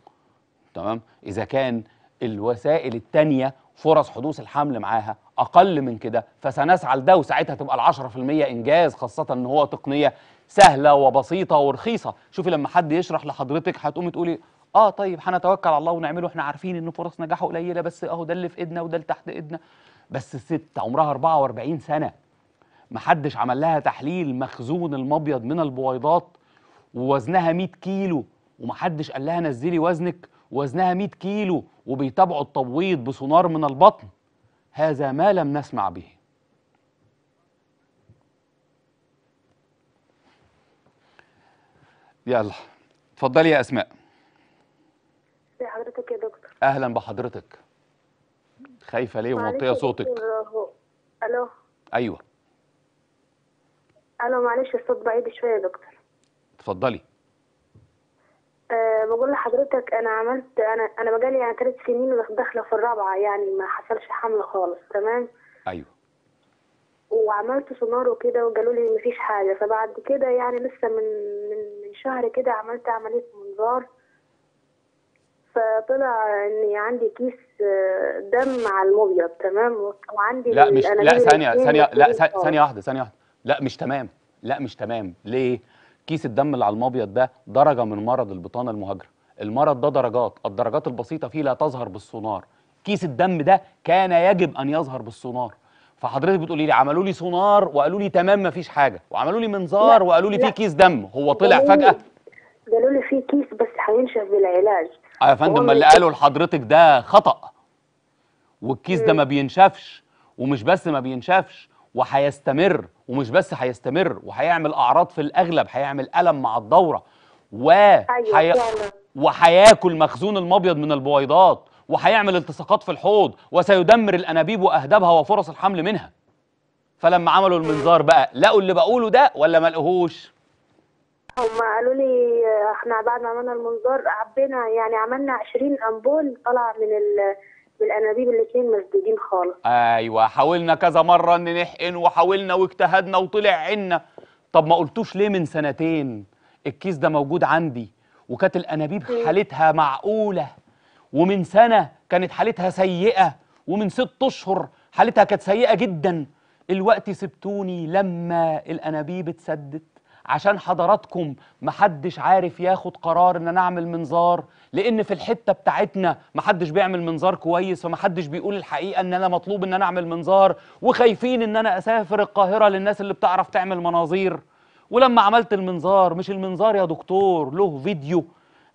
تمام اذا كان الوسائل الثانيه فرص حدوث الحمل معاها اقل من كده فسنسعى لده وساعتها تبقى ال10% انجاز خاصه ان هو تقنيه سهله وبسيطه ورخيصه شوفي لما حد يشرح لحضرتك هتقومي تقولي اه طيب هنتوكل على الله ونعمله احنا عارفين ان فرص نجاحه قليله بس اهو ده اللي في ايدنا وده اللي تحت ايدنا بس الست عمرها 44 سنه محدش عمل لها تحليل مخزون المبيض من البويضات ووزنها 100 كيلو ومحدش قال لها نزلي وزنك وزنها 100 كيلو وبيتابعوا التبويض بسونار من البطن هذا ما لم نسمع به يلا اتفضلي يا اسماء حضرتك يا دكتور اهلا بحضرتك خايفه ليه ومطيه صوتك الو ايوه الو معلش الصوت بعيد شويه يا دكتور اتفضلي بقول لحضرتك انا عملت انا انا بقالي يعني ثلاث سنين وداخله في الرابعه يعني ما حصلش حمل خالص تمام ايوه وعملت سونار وكده وقالوا لي مفيش حاجه فبعد كده يعني لسه من من, من شهر كده عملت عمليه منظار فطلع اني عندي كيس آه، دم على المبيض تمام وعندي لا مش لا ثانيه ثانيه لا ثانيه واحده ثانيه واحده لا مش تمام لا مش تمام ليه كيس الدم اللي على المبيض ده درجه من مرض البطانه المهاجره المرض ده درجات الدرجات البسيطه فيه لا تظهر بالسونار كيس الدم ده كان يجب ان يظهر بالسونار فحضرتك بتقولي لي عملوا لي سونار وقالوا لي تمام مفيش حاجه وعملوا لي منظار وقالوا لي في كيس دم هو طلع فجاه قالوا لي في كيس بس هينشف بالعلاج آه يا فندم اللي قاله لحضرتك ده خطا والكيس ده ما بينشفش ومش بس ما بينشفش وهيستمر ومش بس هيستمر وهيعمل اعراض في الاغلب هيعمل الم مع الدوره و وحي... أيوة، وهياكل مخزون المبيض من البويضات وهيعمل التصاقات في الحوض وسيدمر الانابيب واهدابها وفرص الحمل منها فلما عملوا المنظار بقى لقوا اللي بقوله ده ولا ما لقوهوش هم قالوا لي احنا بعد ما عملنا المنظار عبينا يعني عملنا 20 امبول طلع من ال بالانابيب الاثنين مسدودين خالص ايوه حاولنا كذا مره ان نحقن وحاولنا واجتهدنا وطلع عنا طب ما قلتوش ليه من سنتين الكيس ده موجود عندي وكانت الانابيب حالتها معقوله ومن سنه كانت حالتها سيئه ومن ست اشهر حالتها كانت سيئه جدا الوقت سبتوني لما الانابيب اتسدت عشان حضراتكم محدش عارف ياخد قرار ان انا اعمل منظار لان في الحته بتاعتنا محدش بيعمل منظار كويس ومحدش بيقول الحقيقه ان انا مطلوب ان انا اعمل منظار وخايفين ان انا اسافر القاهره للناس اللي بتعرف تعمل مناظير ولما عملت المنظار مش المنظار يا دكتور له فيديو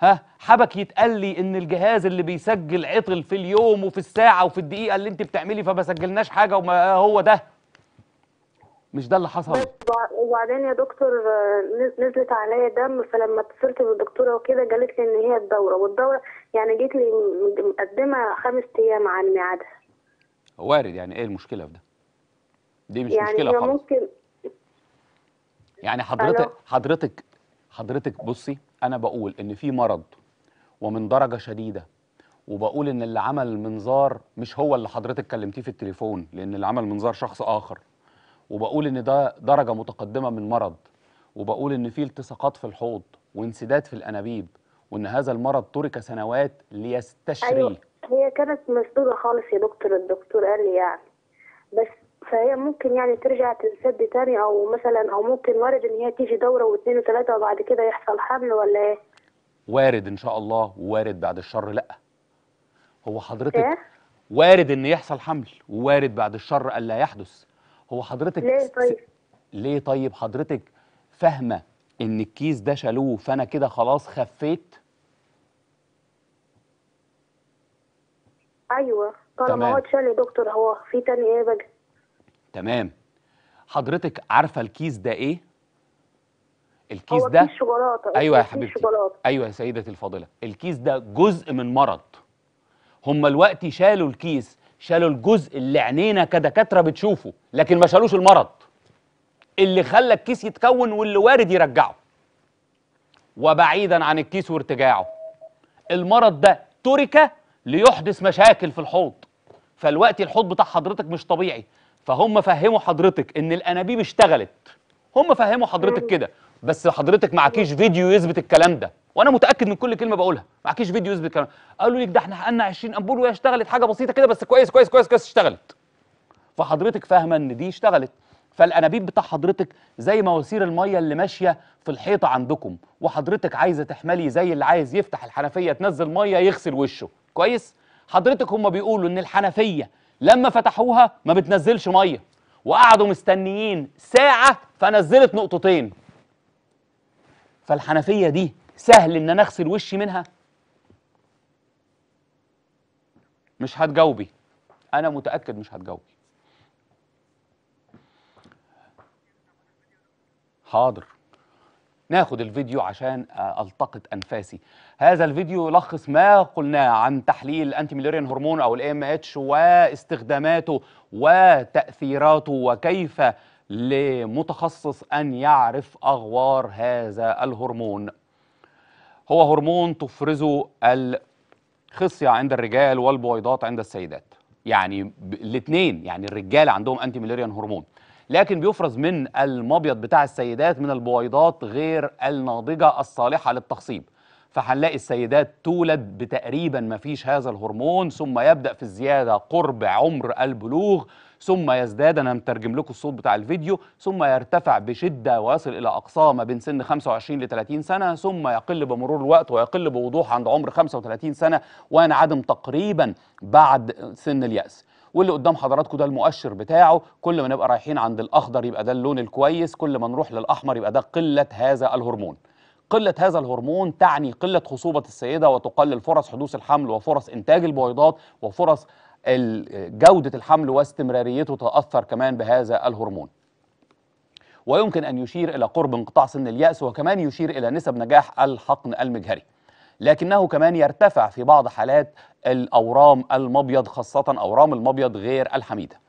ها حبك يتقال لي ان الجهاز اللي بيسجل عطل في اليوم وفي الساعه وفي الدقيقه اللي انت بتعملي فما سجلناش حاجه وما هو ده مش ده اللي حصل وبعدين يا دكتور آه، نزلت عليا دم فلما اتصلت بالدكتوره وكده قالت لي ان هي الدوره والدوره يعني جيت لي مقدمه خمس ايام عن ميعادها وارد يعني ايه المشكله في ده دي مش يعني مشكله خالص ممكن يعني حضرتك حضرتك حضرتك بصي انا بقول ان في مرض ومن درجه شديده وبقول ان اللي عمل المنظار مش هو اللي حضرتك كلمتيه في التليفون لان اللي عمل المنظار شخص اخر وبقول ان ده درجه متقدمه من مرض وبقول ان في التصاقات في الحوض وانسداد في الانابيب وان هذا المرض ترك سنوات ليستشري أيوة. هي كانت مسدوده خالص يا دكتور الدكتور قال لي يعني بس فهي ممكن يعني ترجع تنسد تاني او مثلا او ممكن وارد ان هي تيجي دوره واثنين وثلاثه وبعد كده يحصل حمل ولا ايه؟ وارد ان شاء الله وارد بعد الشر لا هو حضرتك إيه؟ وارد ان يحصل حمل ووارد بعد الشر الا يحدث هو حضرتك ليه طيب؟ ليه طيب حضرتك فاهمه ان الكيس ده شالوه فانا كده خلاص خفيت؟ ايوه طالما هو اتشال يا دكتور هو في تاني ايه بقى؟ تمام حضرتك عارفه الكيس ده ايه؟ الكيس هو ده كيس شوكولاته ايوه يا حبيبتي ايوه يا سيدتي الفاضله الكيس ده جزء من مرض هم الوقت شالوا الكيس شالوا الجزء اللي عينينا كدكاتره بتشوفه لكن ما شالوش المرض اللي خلى الكيس يتكون واللي وارد يرجعه وبعيدا عن الكيس وارتجاعه المرض ده ترك ليحدث مشاكل في الحوض فالوقت الحوض بتاع حضرتك مش طبيعي فهم فهموا حضرتك ان الانابيب اشتغلت هم فهموا حضرتك كده بس حضرتك معكيش فيديو يثبت الكلام ده وانا متاكد من كل كلمه بقولها معكيش فيديو يثبت الكلام قالوا لك ده احنا حققنا 20 امبول وهي اشتغلت حاجه بسيطه كده بس كويس كويس كويس كويس اشتغلت فحضرتك فاهمه ان دي اشتغلت فالانابيب بتاع حضرتك زي مواسير الميه اللي ماشيه في الحيطه عندكم وحضرتك عايزه تحملي زي اللي عايز يفتح الحنفيه تنزل ميه يغسل وشه كويس حضرتك هم بيقولوا ان الحنفيه لما فتحوها ما بتنزلش ميه وقعدوا مستنيين ساعه فنزلت نقطتين فالحنفية دي سهل إن أنا أغسل وشي منها مش هتجاوبي أنا متأكد مش هتجاوبي حاضر ناخد الفيديو عشان التقط انفاسي هذا الفيديو يلخص ما قلناه عن تحليل الانتي ميلوريان هرمون او الام اتش واستخداماته وتاثيراته وكيف لمتخصص أن يعرف أغوار هذا الهرمون هو هرمون تفرزه الخصية عند الرجال والبويضات عند السيدات يعني الاثنين يعني الرجال عندهم انتي ميليريان هرمون لكن بيفرز من المبيض بتاع السيدات من البويضات غير الناضجة الصالحة للتخصيب فهنلاقي السيدات تولد بتقريبا ما فيش هذا الهرمون ثم يبدأ في الزيادة قرب عمر البلوغ ثم يزداد انا مترجم لكم الصوت بتاع الفيديو ثم يرتفع بشده ويصل الى اقصى ما بين سن 25 ل 30 سنه ثم يقل بمرور الوقت ويقل بوضوح عند عمر 35 سنه وينعدم تقريبا بعد سن الياس واللي قدام حضراتكم ده المؤشر بتاعه كل ما نبقى رايحين عند الاخضر يبقى ده اللون الكويس كل ما نروح للاحمر يبقى ده قله هذا الهرمون قلة هذا الهرمون تعني قلة خصوبة السيدة وتقلل فرص حدوث الحمل وفرص إنتاج البويضات وفرص جودة الحمل واستمراريته تأثر كمان بهذا الهرمون ويمكن أن يشير إلى قرب انقطاع سن اليأس وكمان يشير إلى نسب نجاح الحقن المجهري لكنه كمان يرتفع في بعض حالات الأورام المبيض خاصة أورام المبيض غير الحميدة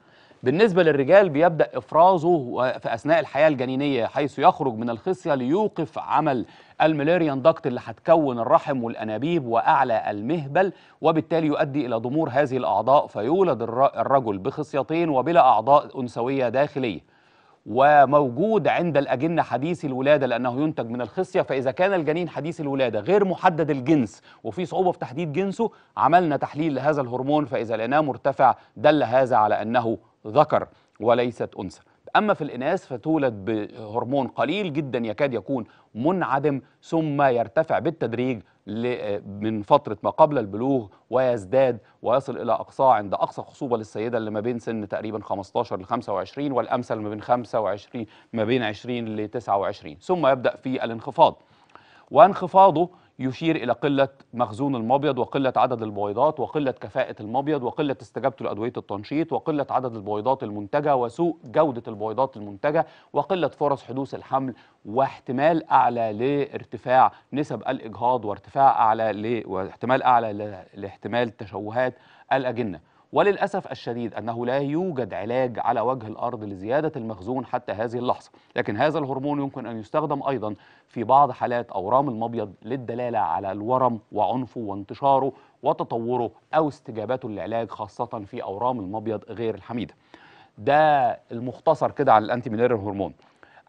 بالنسبة للرجال بيبدأ إفرازه في أثناء الحياة الجنينية حيث يخرج من الخصية ليوقف عمل الميلاريان داكت اللي هتكون الرحم والأنابيب وأعلى المهبل وبالتالي يؤدي إلى ضمور هذه الأعضاء فيولد الرجل بخصيتين وبلا أعضاء أنثوية داخلية وموجود عند الأجنة حديث الولادة لأنه ينتج من الخصية فإذا كان الجنين حديث الولادة غير محدد الجنس وفي صعوبة في تحديد جنسه عملنا تحليل لهذا الهرمون فإذا لقيناه مرتفع دل هذا على أنه ذكر وليست أنثى أما في الإناث فتولد بهرمون قليل جدا يكاد يكون منعدم ثم يرتفع بالتدريج من فترة ما قبل البلوغ ويزداد ويصل إلى أقصاه عند أقصى خصوبة للسيدة اللي ما بين سن تقريبا 15 ل 25 والأمثل ما بين 25 ما بين 20 ل 29 ثم يبدأ في الانخفاض وانخفاضه يشير إلى قلة مخزون المبيض وقلة عدد البويضات وقلة كفاءة المبيض وقلة استجابته لأدوية التنشيط وقلة عدد البويضات المنتجة وسوء جودة البويضات المنتجة وقلة فرص حدوث الحمل واحتمال أعلى لارتفاع نسب الإجهاض وارتفاع أعلى واحتمال أعلى لاحتمال تشوهات الأجنة وللأسف الشديد أنه لا يوجد علاج على وجه الأرض لزيادة المخزون حتى هذه اللحظة لكن هذا الهرمون يمكن أن يستخدم أيضا في بعض حالات أورام المبيض للدلالة على الورم وعنفه وانتشاره وتطوره أو استجابته للعلاج خاصة في أورام المبيض غير الحميدة ده المختصر كده عن الانتي هرمون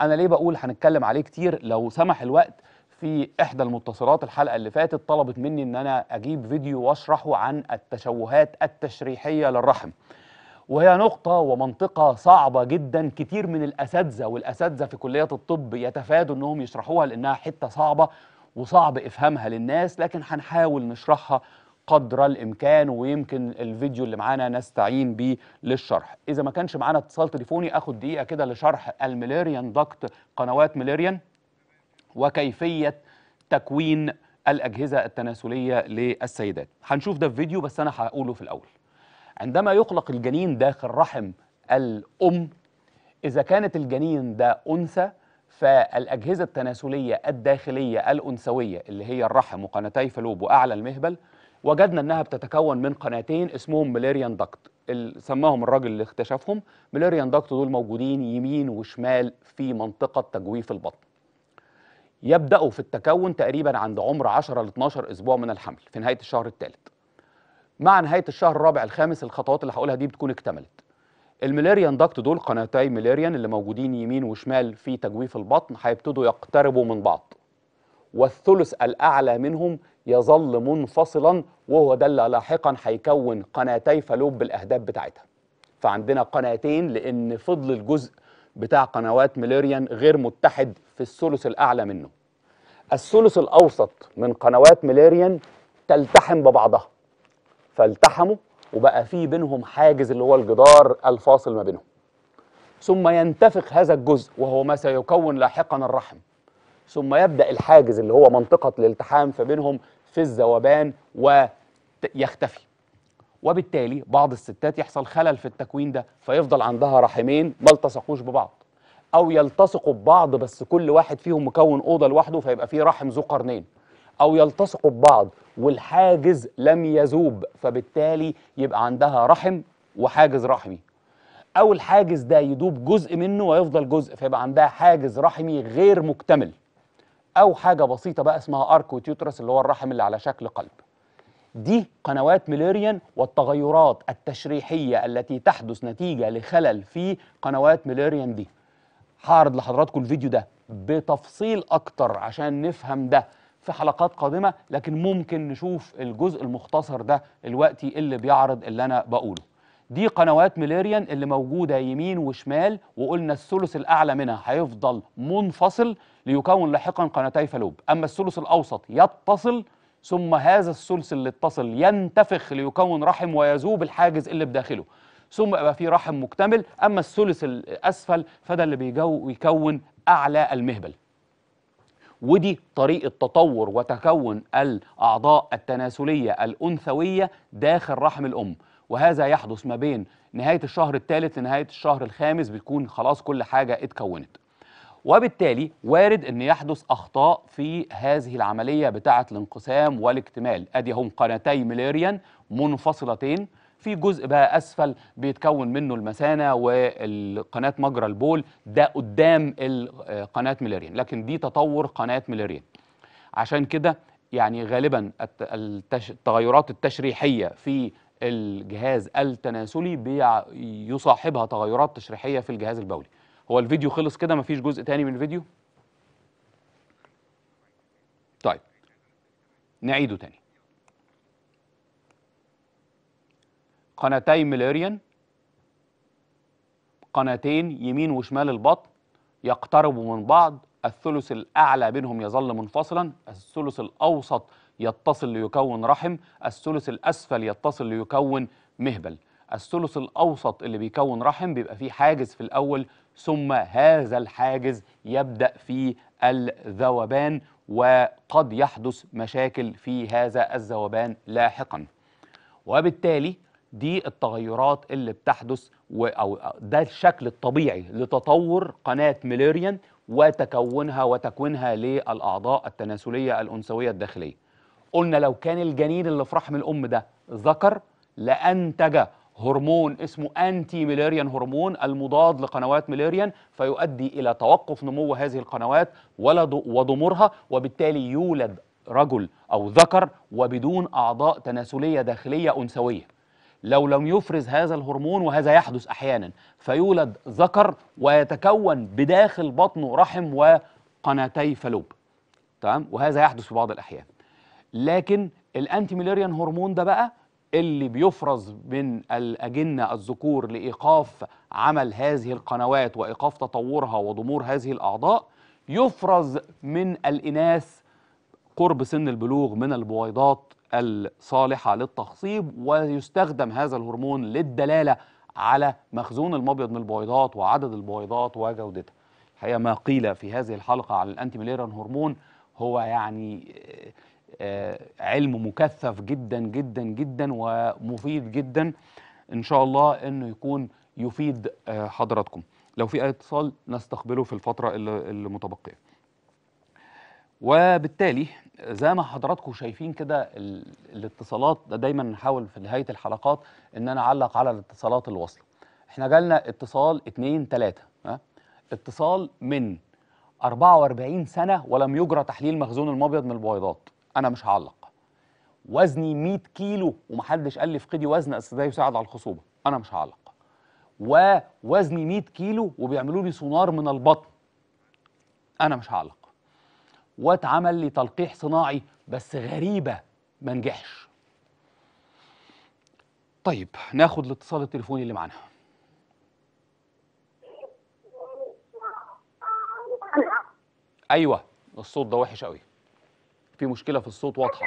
انا ليه بقول هنتكلم عليه كتير لو سمح الوقت في إحدى المتصلات الحلقة اللي فاتت طلبت مني إن أنا أجيب فيديو وأشرحه عن التشوهات التشريحية للرحم وهي نقطة ومنطقة صعبة جدا كتير من الأساتذة والأساتذة في كلية الطب يتفادوا إنهم يشرحوها لأنها حتة صعبة وصعب إفهامها للناس لكن هنحاول نشرحها قدر الامكان ويمكن الفيديو اللي معانا نستعين به للشرح اذا ما كانش معانا اتصال تليفوني اخد دقيقه كده لشرح الميلاريان دكت قنوات ميلاريان وكيفية تكوين الأجهزة التناسلية للسيدات هنشوف ده في فيديو بس أنا هقوله في الأول عندما يقلق الجنين داخل رحم الأم إذا كانت الجنين ده أنثى فالأجهزة التناسلية الداخلية الأنثوية اللي هي الرحم وقناتي فلوب وأعلى المهبل وجدنا انها بتتكون من قناتين اسمهم ميليريان داكت سماهم الراجل اللي اكتشفهم ميليريان داكت دول موجودين يمين وشمال في منطقه تجويف البطن يبدأوا في التكون تقريبا عند عمر 10 ل 12 أسبوع من الحمل في نهاية الشهر الثالث مع نهاية الشهر الرابع الخامس الخطوات اللي هقولها دي بتكون اكتملت الميلاريان داكت دول قناتي ميلاريان اللي موجودين يمين وشمال في تجويف البطن هيبتدوا يقتربوا من بعض والثلث الأعلى منهم يظل منفصلا وهو ده اللي لاحقا هيكون قناتي فالوب بالأهداب بتاعتها فعندنا قناتين لأن فضل الجزء بتاع قنوات ميليريان غير متحد في الثلث الأعلى منه الثلث الأوسط من قنوات ميليريان تلتحم ببعضها فالتحموا وبقى في بينهم حاجز اللي هو الجدار الفاصل ما بينهم ثم ينتفخ هذا الجزء وهو ما سيكون لاحقا الرحم ثم يبدأ الحاجز اللي هو منطقة الالتحام فبينهم في الذوبان ويختفي وبالتالي بعض الستات يحصل خلل في التكوين ده فيفضل عندها رحمين ما التصقوش ببعض او يلتصقوا ببعض بس كل واحد فيهم مكون اوضه لوحده فيبقى فيه رحم ذو قرنين او يلتصقوا ببعض والحاجز لم يذوب فبالتالي يبقى عندها رحم وحاجز رحمي او الحاجز ده يدوب جزء منه ويفضل جزء فيبقى عندها حاجز رحمي غير مكتمل او حاجه بسيطه بقى اسمها اركوتيوترس اللي هو الرحم اللي على شكل قلب دي قنوات ميليريان والتغيرات التشريحية التي تحدث نتيجة لخلل في قنوات ميليريان دي هعرض لحضراتكم الفيديو ده بتفصيل أكتر عشان نفهم ده في حلقات قادمة لكن ممكن نشوف الجزء المختصر ده الوقت اللي بيعرض اللي أنا بقوله دي قنوات ميليريان اللي موجودة يمين وشمال وقلنا الثلث الأعلى منها هيفضل منفصل ليكون لاحقا قناتي فالوب أما الثلث الأوسط يتصل ثم هذا الثلث اللي اتصل ينتفخ ليكون رحم ويذوب الحاجز اللي بداخله ثم يبقى في رحم مكتمل اما الثلث الاسفل فده اللي بيكون اعلى المهبل ودي طريقة تطور وتكون الأعضاء التناسلية الأنثوية داخل رحم الأم وهذا يحدث ما بين نهاية الشهر الثالث لنهاية الشهر الخامس بتكون خلاص كل حاجة اتكونت وبالتالي وارد ان يحدث اخطاء في هذه العمليه بتاعه الانقسام والاكتمال ادي هم قناتي ميلاريان منفصلتين في جزء بقى اسفل بيتكون منه المثانه وقناه مجرى البول ده قدام آه، قناه ميلاريان لكن دي تطور قناه ميلاريان عشان كده يعني غالبا التغيرات التشريحيه في الجهاز التناسلي بيصاحبها تغيرات تشريحيه في الجهاز البولي هو الفيديو خلص كده مفيش جزء تاني من الفيديو طيب نعيده تاني قناتي ميلاريان قناتين يمين وشمال البطن يقتربوا من بعض الثلث الأعلى بينهم يظل منفصلا الثلث الأوسط يتصل ليكون رحم الثلث الأسفل يتصل ليكون مهبل الثلث الأوسط اللي بيكون رحم بيبقى فيه حاجز في الأول ثم هذا الحاجز يبدأ في الذوبان وقد يحدث مشاكل في هذا الذوبان لاحقا وبالتالي دي التغيرات اللي بتحدث و أو ده الشكل الطبيعي لتطور قناة ميليريان وتكونها وتكوينها للأعضاء التناسلية الأنثوية الداخلية قلنا لو كان الجنين اللي في رحم الأم ده ذكر لأنتج هرمون اسمه أنتي ميلاريان هرمون المضاد لقنوات ميلاريان فيؤدي إلى توقف نمو هذه القنوات وضمورها وبالتالي يولد رجل أو ذكر وبدون أعضاء تناسلية داخلية أنثوية لو لم يفرز هذا الهرمون وهذا يحدث أحيانا فيولد ذكر ويتكون بداخل بطنه رحم وقناتي فالوب تمام وهذا يحدث في بعض الأحيان لكن الانتي ميلاريان هرمون ده بقى اللي بيفرز من الأجنة الذكور لإيقاف عمل هذه القنوات وإيقاف تطورها وضمور هذه الأعضاء يفرز من الإناث قرب سن البلوغ من البويضات الصالحة للتخصيب ويستخدم هذا الهرمون للدلالة على مخزون المبيض من البويضات وعدد البويضات وجودتها الحقيقة ما قيل في هذه الحلقة عن الأنتي هرمون هو يعني آه، علم مكثف جدا جدا جدا ومفيد جدا ان شاء الله انه يكون يفيد آه، حضراتكم لو في اي اتصال نستقبله في الفتره المتبقيه وبالتالي زي ما حضراتكم شايفين كده الاتصالات دا دايما نحاول في نهايه الحلقات ان انا اعلق على الاتصالات الواصله احنا جالنا اتصال 2 3 ها اتصال من 44 سنه ولم يجرى تحليل مخزون المبيض من البويضات انا مش هعلق وزني 100 كيلو ومحدش قال لي فقدي وزن اصل ده يساعد على الخصوبه انا مش هعلق ووزني 100 كيلو وبيعملوا لي سونار من البطن انا مش هعلق واتعمل لي تلقيح صناعي بس غريبه ما نجحش طيب ناخد الاتصال التليفوني اللي معانا ايوه الصوت ده وحش قوي في مشكله في الصوت واضحه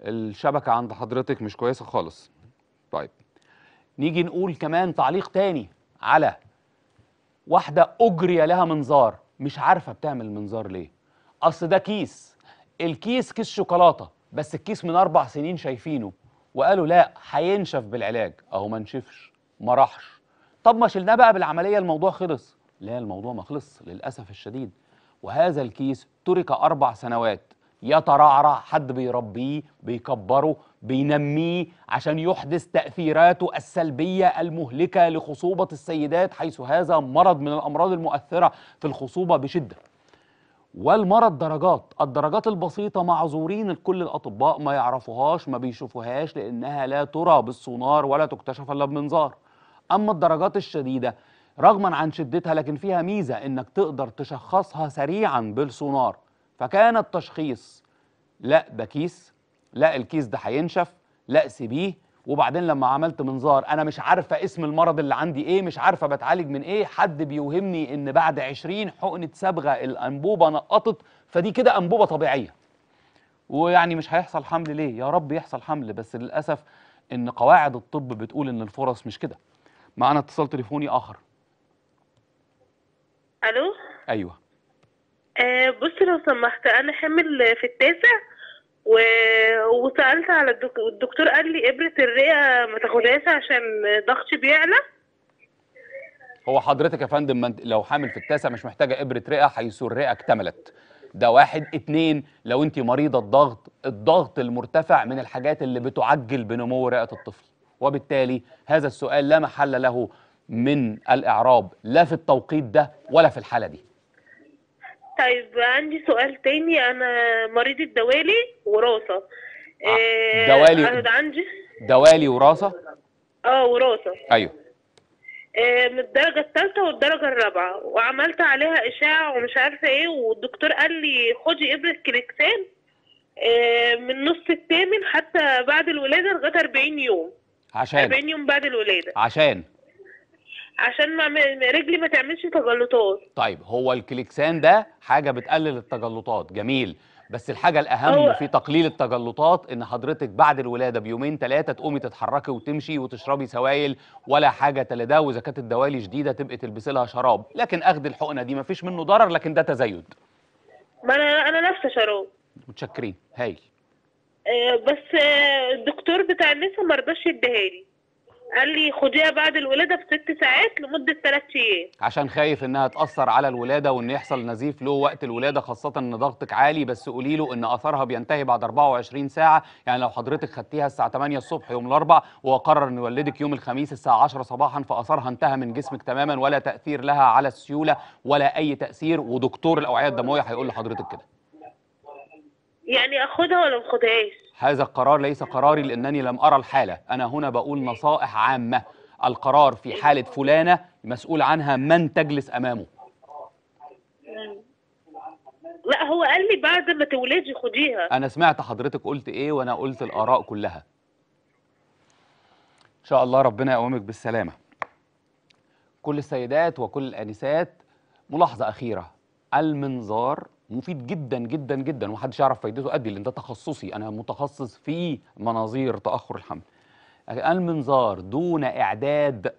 الشبكه عند حضرتك مش كويسه خالص طيب نيجي نقول كمان تعليق تاني على واحده اجري لها منظار مش عارفه بتعمل منظار ليه اصل ده كيس الكيس كيس شوكولاته بس الكيس من اربع سنين شايفينه وقالوا لا هينشف بالعلاج اهو ما نشفش ما راحش طب ما شلناه بقى بالعمليه الموضوع خلص لا الموضوع ما خلص للأسف الشديد وهذا الكيس ترك أربع سنوات يترعرع حد بيربيه بيكبره بينميه عشان يحدث تأثيراته السلبية المهلكة لخصوبة السيدات حيث هذا مرض من الأمراض المؤثرة في الخصوبة بشدة والمرض درجات الدرجات البسيطة معذورين كل الأطباء ما يعرفوهاش ما بيشوفوهاش لأنها لا ترى بالسونار ولا تكتشف إلا بمنظار أما الدرجات الشديدة رغما عن شدتها لكن فيها ميزة انك تقدر تشخصها سريعا بالسونار فكان التشخيص لا ده كيس لا الكيس ده هينشف لا سيبيه وبعدين لما عملت منظار انا مش عارفه اسم المرض اللي عندي ايه مش عارفه بتعالج من ايه حد بيوهمني ان بعد 20 حقنه صبغه الانبوبه نقطت فدي كده انبوبه طبيعيه ويعني مش هيحصل حمل ليه يا رب يحصل حمل بس للاسف ان قواعد الطب بتقول ان الفرص مش كده معانا اتصال تليفوني اخر الو ايوه آه بص لو سمحت انا حامل في التاسع و... وسالت على الدك... الدكتور قال لي ابره الرئه ما تاخدهاش عشان ضغطي بيعلى هو حضرتك يا فندم لو حامل في التاسع مش محتاجه ابره رئه حيث الرئه اكتملت ده واحد اتنين لو انت مريضه الضغط الضغط المرتفع من الحاجات اللي بتعجل بنمو رئه الطفل وبالتالي هذا السؤال لا محل له من الاعراب لا في التوقيت ده ولا في الحاله دي طيب عندي سؤال تاني انا مريض الدوالي وراثه آه, آه، دوالي عندي دوالي وراثه اه وراثه ايوه آه، من الدرجة الثالثة والدرجة الرابعة وعملت عليها إشاعة ومش عارفة إيه والدكتور قال لي خدي إبرة كليكسان آه، من نص الثامن حتى بعد الولادة لغاية 40 يوم عشان 40 يوم بعد الولادة عشان عشان ما رجلي ما تعملش تجلطات طيب هو الكليكسان ده حاجه بتقلل التجلطات جميل بس الحاجه الاهم هو... في تقليل التجلطات ان حضرتك بعد الولاده بيومين ثلاثه تقومي تتحركي وتمشي وتشربي سوائل ولا حاجه لا ده واذا كانت الدوالي شديده تبقي تلبسي لها شراب لكن اخذ الحقنه دي مفيش منه ضرر لكن ده تزايد ما انا انا لابسه شراب متشكرين هايل آه بس آه، الدكتور بتاع النساء ما رضاش يديها لي قال لي خديها بعد الولاده في ست ساعات لمده ثلاث ايام عشان خايف انها تاثر على الولاده وان يحصل نزيف له وقت الولاده خاصه ان ضغطك عالي بس قولي له ان اثرها بينتهي بعد 24 ساعه يعني لو حضرتك خدتيها الساعه 8 الصبح يوم الاربع وقرر ان يولدك يوم الخميس الساعه 10 صباحا فاثرها انتهى من جسمك تماما ولا تاثير لها على السيوله ولا اي تاثير ودكتور الاوعيه الدمويه هيقول لحضرتك كده يعني اخدها ولا ما اخدهاش هذا القرار ليس قراري لانني لم ارى الحاله انا هنا بقول نصائح عامه القرار في حاله فلانه مسؤول عنها من تجلس امامه لا هو قال لي بعد ما تولدي خديها انا سمعت حضرتك قلت ايه وانا قلت الاراء كلها ان شاء الله ربنا يقومك بالسلامه كل السيدات وكل الانسات ملاحظه اخيره المنظار مفيد جدا جدا جدا ومحدش يعرف فايدته قد إيه، لان ده تخصصي انا متخصص في مناظير تاخر الحمل المنظار دون اعداد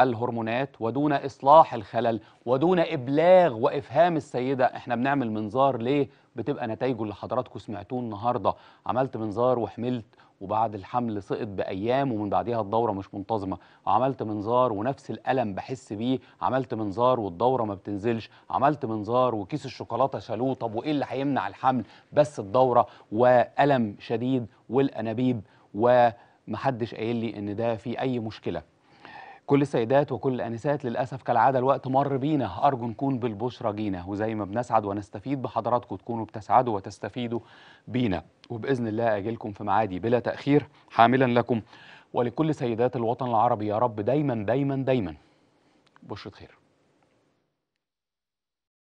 الهرمونات ودون اصلاح الخلل ودون ابلاغ وافهام السيده احنا بنعمل منظار ليه بتبقى نتائجه اللي حضراتكم سمعتوه النهارده عملت منظار وحملت وبعد الحمل سقط بايام ومن بعديها الدوره مش منتظمه عملت منظار ونفس الالم بحس بيه عملت منظار والدوره ما بتنزلش عملت منظار وكيس الشوكولاته شالوه طب وايه اللي هيمنع الحمل بس الدوره والم شديد والانابيب ومحدش قايل لي ان ده في اي مشكله كل السيدات وكل الانسات للاسف كالعاده الوقت مر بينا ارجو نكون بالبشرى جينا وزي ما بنسعد ونستفيد بحضراتكم تكونوا بتسعدوا وتستفيدوا بينا وباذن الله اجيلكم في معادي بلا تاخير حاملا لكم ولكل سيدات الوطن العربي يا رب دايما دايما دايما بشرة خير